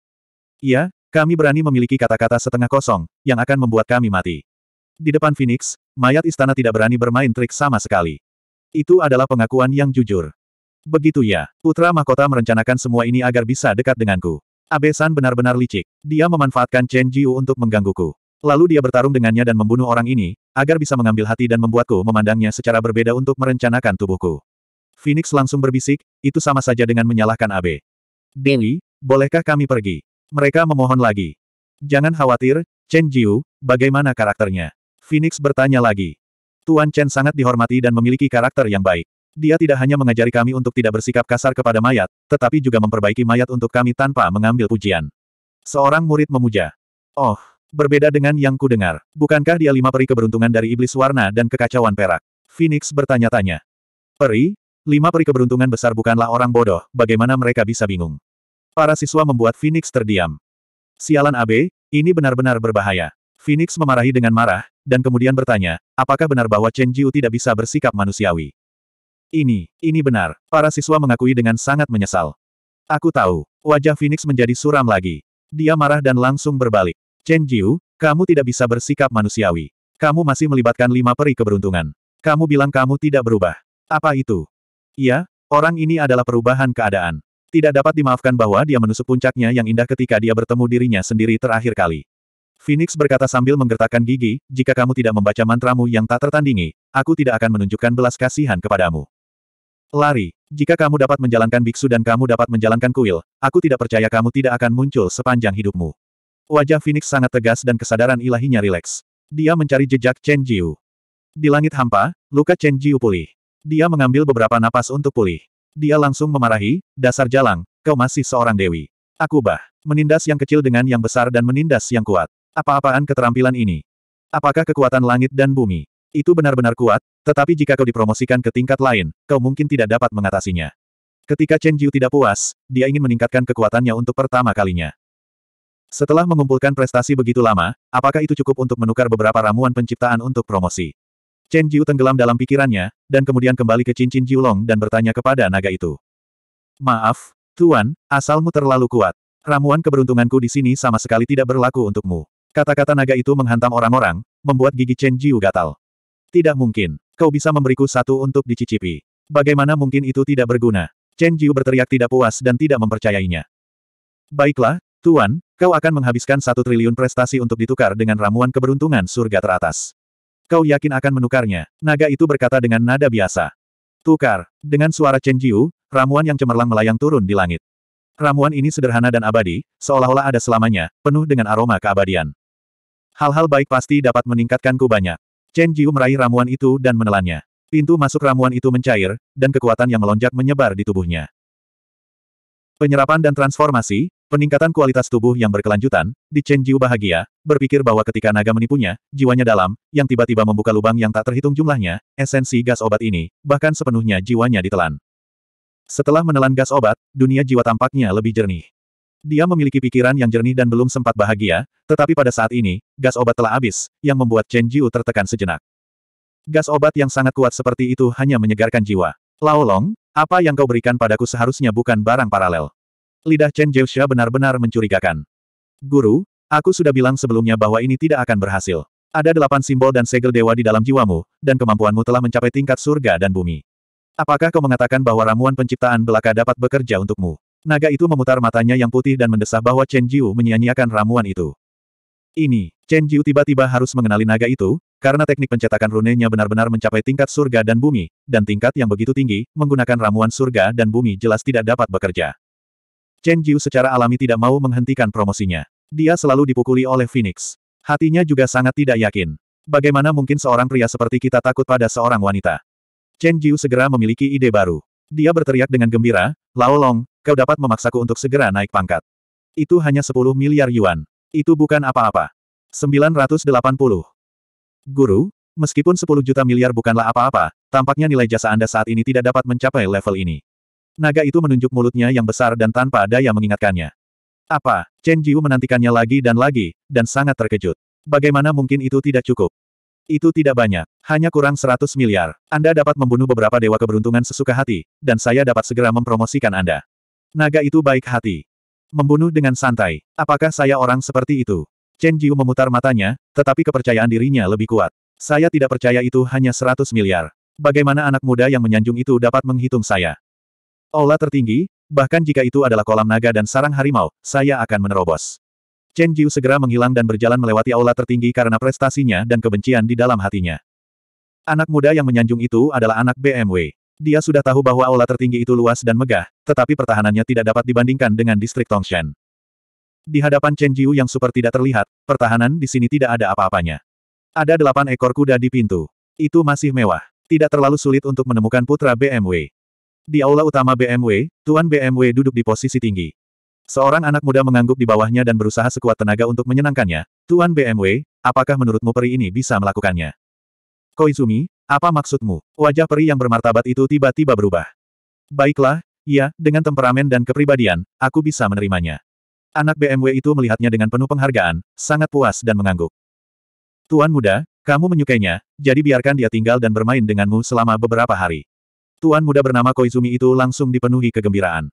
Iya, kami berani memiliki kata-kata setengah kosong, yang akan membuat kami mati. Di depan Phoenix, mayat istana tidak berani bermain trik sama sekali. Itu adalah pengakuan yang jujur. Begitu ya, putra mahkota merencanakan semua ini agar bisa dekat denganku. Abesan benar-benar licik. Dia memanfaatkan Chen Jiu untuk menggangguku. Lalu dia bertarung dengannya dan membunuh orang ini, agar bisa mengambil hati dan membuatku memandangnya secara berbeda untuk merencanakan tubuhku. Phoenix langsung berbisik, itu sama saja dengan menyalahkan Abe. Dewi, bolehkah kami pergi? Mereka memohon lagi. Jangan khawatir, Chen Jiu, bagaimana karakternya? Phoenix bertanya lagi. Tuan Chen sangat dihormati dan memiliki karakter yang baik. Dia tidak hanya mengajari kami untuk tidak bersikap kasar kepada mayat, tetapi juga memperbaiki mayat untuk kami tanpa mengambil pujian. Seorang murid memuja. Oh, berbeda dengan yang kudengar. Bukankah dia lima peri keberuntungan dari iblis warna dan kekacauan perak? Phoenix bertanya-tanya. Peri? Lima peri keberuntungan besar bukanlah orang bodoh, bagaimana mereka bisa bingung? Para siswa membuat Phoenix terdiam. Sialan AB, ini benar-benar berbahaya. Phoenix memarahi dengan marah, dan kemudian bertanya, apakah benar bahwa Chen Jiu tidak bisa bersikap manusiawi? Ini, ini benar. Para siswa mengakui dengan sangat menyesal. Aku tahu, wajah Phoenix menjadi suram lagi. Dia marah dan langsung berbalik. Chen Jiu, kamu tidak bisa bersikap manusiawi. Kamu masih melibatkan lima peri keberuntungan. Kamu bilang kamu tidak berubah. Apa itu? Iya, orang ini adalah perubahan keadaan. Tidak dapat dimaafkan bahwa dia menusuk puncaknya yang indah ketika dia bertemu dirinya sendiri terakhir kali. Phoenix berkata sambil menggertakkan gigi, jika kamu tidak membaca mantramu yang tak tertandingi, aku tidak akan menunjukkan belas kasihan kepadamu. Lari. Jika kamu dapat menjalankan biksu dan kamu dapat menjalankan kuil, aku tidak percaya kamu tidak akan muncul sepanjang hidupmu. Wajah Phoenix sangat tegas dan kesadaran ilahinya rileks. Dia mencari jejak Chen Jiu. Di langit hampa, luka Chen Jiu pulih. Dia mengambil beberapa napas untuk pulih. Dia langsung memarahi, dasar jalang, kau masih seorang dewi. Aku bah, menindas yang kecil dengan yang besar dan menindas yang kuat. Apa-apaan keterampilan ini? Apakah kekuatan langit dan bumi? Itu benar-benar kuat, tetapi jika kau dipromosikan ke tingkat lain, kau mungkin tidak dapat mengatasinya. Ketika Chen Jiu tidak puas, dia ingin meningkatkan kekuatannya untuk pertama kalinya. Setelah mengumpulkan prestasi begitu lama, apakah itu cukup untuk menukar beberapa ramuan penciptaan untuk promosi? Chen Jiu tenggelam dalam pikirannya, dan kemudian kembali ke cincin Jiu Long dan bertanya kepada naga itu. Maaf, Tuan, asalmu terlalu kuat. Ramuan keberuntunganku di sini sama sekali tidak berlaku untukmu. Kata-kata naga itu menghantam orang-orang, membuat gigi Chen Jiu gatal. Tidak mungkin. Kau bisa memberiku satu untuk dicicipi. Bagaimana mungkin itu tidak berguna? Chen Jiu berteriak tidak puas dan tidak mempercayainya. Baiklah, Tuan, kau akan menghabiskan satu triliun prestasi untuk ditukar dengan ramuan keberuntungan surga teratas. Kau yakin akan menukarnya? Naga itu berkata dengan nada biasa. Tukar. Dengan suara Chen Jiu, ramuan yang cemerlang melayang turun di langit. Ramuan ini sederhana dan abadi, seolah-olah ada selamanya, penuh dengan aroma keabadian. Hal-hal baik pasti dapat meningkatkanku banyak. Chen Jiu meraih ramuan itu dan menelannya. Pintu masuk ramuan itu mencair, dan kekuatan yang melonjak menyebar di tubuhnya. Penyerapan dan transformasi, peningkatan kualitas tubuh yang berkelanjutan, di Chen Jiu bahagia, berpikir bahwa ketika naga menipunya, jiwanya dalam, yang tiba-tiba membuka lubang yang tak terhitung jumlahnya, esensi gas obat ini, bahkan sepenuhnya jiwanya ditelan. Setelah menelan gas obat, dunia jiwa tampaknya lebih jernih. Dia memiliki pikiran yang jernih dan belum sempat bahagia, tetapi pada saat ini, gas obat telah habis, yang membuat Chen Jiu tertekan sejenak. Gas obat yang sangat kuat seperti itu hanya menyegarkan jiwa. Lao Long, apa yang kau berikan padaku seharusnya bukan barang paralel. Lidah Chen Jiuxia benar-benar mencurigakan. Guru, aku sudah bilang sebelumnya bahwa ini tidak akan berhasil. Ada delapan simbol dan segel dewa di dalam jiwamu, dan kemampuanmu telah mencapai tingkat surga dan bumi. Apakah kau mengatakan bahwa ramuan penciptaan belaka dapat bekerja untukmu? Naga itu memutar matanya yang putih dan mendesah bahwa Chen Jiu menyia-nyiakan ramuan itu. Ini, Chen Jiu tiba-tiba harus mengenali naga itu, karena teknik pencetakan runenya benar-benar mencapai tingkat surga dan bumi, dan tingkat yang begitu tinggi, menggunakan ramuan surga dan bumi jelas tidak dapat bekerja. Chen Jiu secara alami tidak mau menghentikan promosinya. Dia selalu dipukuli oleh Phoenix. Hatinya juga sangat tidak yakin. Bagaimana mungkin seorang pria seperti kita takut pada seorang wanita? Chen Jiu segera memiliki ide baru. Dia berteriak dengan gembira, Lao Long, kau dapat memaksaku untuk segera naik pangkat. Itu hanya 10 miliar yuan. Itu bukan apa-apa. 980. Guru, meskipun 10 juta miliar bukanlah apa-apa, tampaknya nilai jasa Anda saat ini tidak dapat mencapai level ini. Naga itu menunjuk mulutnya yang besar dan tanpa daya mengingatkannya. Apa? Chen Jiu menantikannya lagi dan lagi, dan sangat terkejut. Bagaimana mungkin itu tidak cukup? Itu tidak banyak. Hanya kurang 100 miliar. Anda dapat membunuh beberapa dewa keberuntungan sesuka hati, dan saya dapat segera mempromosikan Anda. Naga itu baik hati. Membunuh dengan santai. Apakah saya orang seperti itu? Chen Jiu memutar matanya, tetapi kepercayaan dirinya lebih kuat. Saya tidak percaya itu hanya 100 miliar. Bagaimana anak muda yang menyanjung itu dapat menghitung saya? Ola tertinggi, bahkan jika itu adalah kolam naga dan sarang harimau, saya akan menerobos. Chen Jiu segera menghilang dan berjalan melewati aula tertinggi karena prestasinya dan kebencian di dalam hatinya. Anak muda yang menyanjung itu adalah anak BMW. Dia sudah tahu bahwa aula tertinggi itu luas dan megah, tetapi pertahanannya tidak dapat dibandingkan dengan distrik Tongshan. Di hadapan Chen Jiu yang super tidak terlihat, pertahanan di sini tidak ada apa-apanya. Ada delapan ekor kuda di pintu. Itu masih mewah. Tidak terlalu sulit untuk menemukan putra BMW. Di aula utama BMW, Tuan BMW duduk di posisi tinggi. Seorang anak muda mengangguk di bawahnya dan berusaha sekuat tenaga untuk menyenangkannya. Tuan BMW, apakah menurutmu peri ini bisa melakukannya? Koizumi, apa maksudmu? Wajah peri yang bermartabat itu tiba-tiba berubah. Baiklah, ya, dengan temperamen dan kepribadian, aku bisa menerimanya. Anak BMW itu melihatnya dengan penuh penghargaan, sangat puas dan mengangguk. Tuan muda, kamu menyukainya, jadi biarkan dia tinggal dan bermain denganmu selama beberapa hari. Tuan muda bernama Koizumi itu langsung dipenuhi kegembiraan.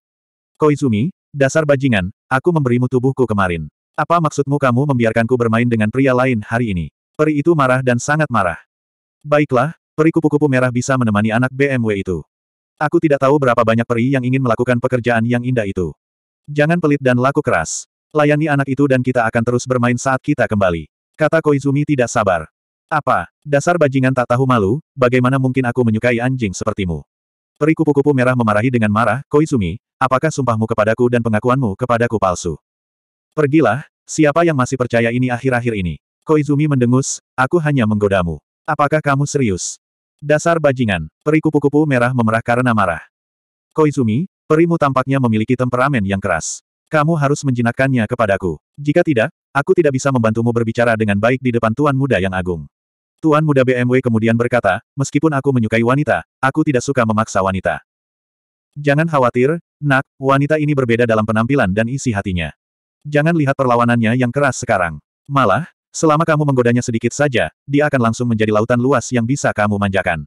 Koizumi, dasar bajingan, aku memberimu tubuhku kemarin. Apa maksudmu kamu membiarkanku bermain dengan pria lain hari ini? Peri itu marah dan sangat marah. Baiklah, Peri kupu-kupu merah bisa menemani anak BMW itu. Aku tidak tahu berapa banyak peri yang ingin melakukan pekerjaan yang indah itu. Jangan pelit dan laku keras. Layani anak itu dan kita akan terus bermain saat kita kembali. Kata Koizumi tidak sabar. Apa, dasar bajingan tak tahu malu, bagaimana mungkin aku menyukai anjing sepertimu? Peri kupu-kupu merah memarahi dengan marah, Koizumi, apakah sumpahmu kepadaku dan pengakuanmu kepadaku palsu? Pergilah, siapa yang masih percaya ini akhir-akhir ini? Koizumi mendengus, aku hanya menggodamu. Apakah kamu serius? Dasar bajingan, peri kupu-kupu merah memerah karena marah. Koizumi, perimu tampaknya memiliki temperamen yang keras. Kamu harus menjinakkannya kepadaku. Jika tidak, aku tidak bisa membantumu berbicara dengan baik di depan Tuan Muda yang agung. Tuan Muda BMW kemudian berkata, meskipun aku menyukai wanita, aku tidak suka memaksa wanita. Jangan khawatir, nak, wanita ini berbeda dalam penampilan dan isi hatinya. Jangan lihat perlawanannya yang keras sekarang. Malah, Selama kamu menggodanya sedikit saja, dia akan langsung menjadi lautan luas yang bisa kamu manjakan.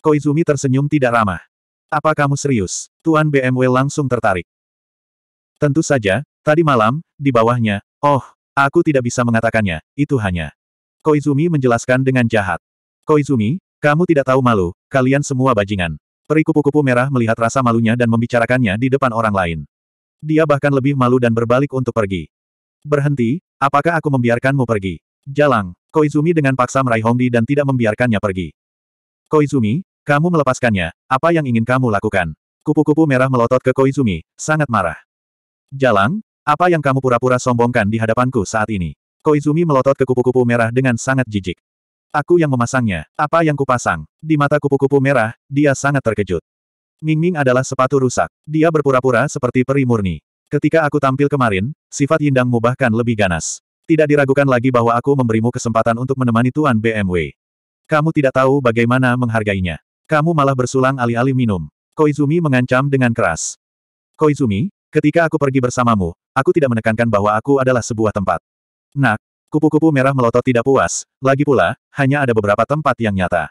Koizumi tersenyum tidak ramah. Apa kamu serius? Tuan BMW langsung tertarik. Tentu saja, tadi malam, di bawahnya, oh, aku tidak bisa mengatakannya, itu hanya. Koizumi menjelaskan dengan jahat. Koizumi, kamu tidak tahu malu, kalian semua bajingan. Peri kupu-kupu merah melihat rasa malunya dan membicarakannya di depan orang lain. Dia bahkan lebih malu dan berbalik untuk pergi. Berhenti, Apakah aku membiarkanmu pergi? Jalang, Koizumi dengan paksa meraih Hongdi dan tidak membiarkannya pergi. Koizumi, kamu melepaskannya, apa yang ingin kamu lakukan? Kupu-kupu merah melotot ke Koizumi, sangat marah. Jalang, apa yang kamu pura-pura sombongkan di hadapanku saat ini? Koizumi melotot ke kupu-kupu merah dengan sangat jijik. Aku yang memasangnya, apa yang kupasang? Di mata kupu-kupu merah, dia sangat terkejut. Mingming -Ming adalah sepatu rusak. Dia berpura-pura seperti peri murni. Ketika aku tampil kemarin, sifat Yindangmu bahkan lebih ganas. Tidak diragukan lagi bahwa aku memberimu kesempatan untuk menemani Tuan BMW. Kamu tidak tahu bagaimana menghargainya. Kamu malah bersulang alih-alih minum. Koizumi mengancam dengan keras. Koizumi, ketika aku pergi bersamamu, aku tidak menekankan bahwa aku adalah sebuah tempat. Nak, kupu-kupu merah melotot tidak puas, lagi pula, hanya ada beberapa tempat yang nyata.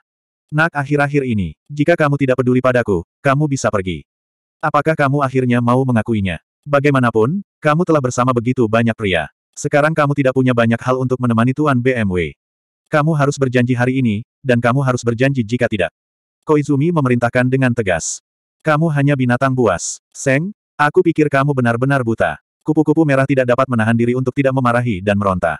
Nak akhir-akhir ini, jika kamu tidak peduli padaku, kamu bisa pergi. Apakah kamu akhirnya mau mengakuinya? Bagaimanapun, kamu telah bersama begitu banyak pria. Sekarang kamu tidak punya banyak hal untuk menemani Tuan BMW. Kamu harus berjanji hari ini, dan kamu harus berjanji jika tidak. Koizumi memerintahkan dengan tegas. Kamu hanya binatang buas. Seng, aku pikir kamu benar-benar buta. Kupu-kupu merah tidak dapat menahan diri untuk tidak memarahi dan meronta.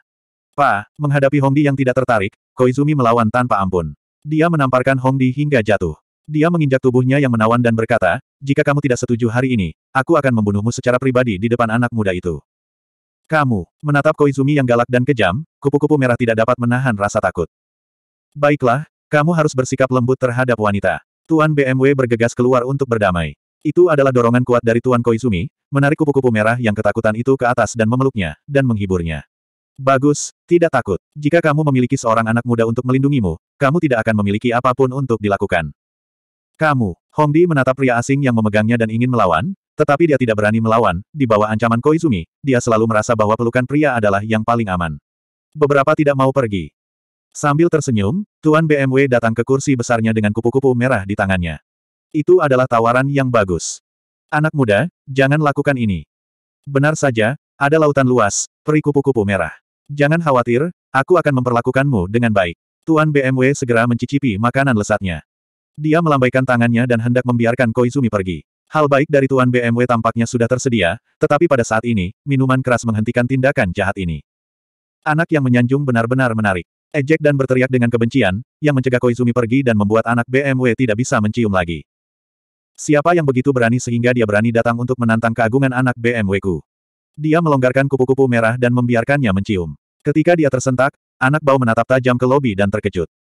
Pa, menghadapi Hongdi yang tidak tertarik, Koizumi melawan tanpa ampun. Dia menamparkan Hongdi hingga jatuh. Dia menginjak tubuhnya yang menawan dan berkata, jika kamu tidak setuju hari ini, aku akan membunuhmu secara pribadi di depan anak muda itu. Kamu, menatap Koizumi yang galak dan kejam, kupu-kupu merah tidak dapat menahan rasa takut. Baiklah, kamu harus bersikap lembut terhadap wanita. Tuan BMW bergegas keluar untuk berdamai. Itu adalah dorongan kuat dari Tuan Koizumi, menarik kupu-kupu merah yang ketakutan itu ke atas dan memeluknya, dan menghiburnya. Bagus, tidak takut. Jika kamu memiliki seorang anak muda untuk melindungimu, kamu tidak akan memiliki apapun untuk dilakukan. Kamu, Hongdi menatap pria asing yang memegangnya dan ingin melawan, tetapi dia tidak berani melawan, di bawah ancaman Koizumi, dia selalu merasa bahwa pelukan pria adalah yang paling aman. Beberapa tidak mau pergi. Sambil tersenyum, Tuan BMW datang ke kursi besarnya dengan kupu-kupu merah di tangannya. Itu adalah tawaran yang bagus. Anak muda, jangan lakukan ini. Benar saja, ada lautan luas, peri kupu-kupu merah. Jangan khawatir, aku akan memperlakukanmu dengan baik. Tuan BMW segera mencicipi makanan lesatnya. Dia melambaikan tangannya dan hendak membiarkan Koizumi pergi. Hal baik dari Tuan BMW tampaknya sudah tersedia, tetapi pada saat ini, minuman keras menghentikan tindakan jahat ini. Anak yang menyanjung benar-benar menarik. Ejek dan berteriak dengan kebencian, yang mencegah Koizumi pergi dan membuat anak BMW tidak bisa mencium lagi. Siapa yang begitu berani sehingga dia berani datang untuk menantang keagungan anak BMW-ku? Dia melonggarkan kupu-kupu merah dan membiarkannya mencium. Ketika dia tersentak, anak bau menatap tajam ke lobi dan terkejut.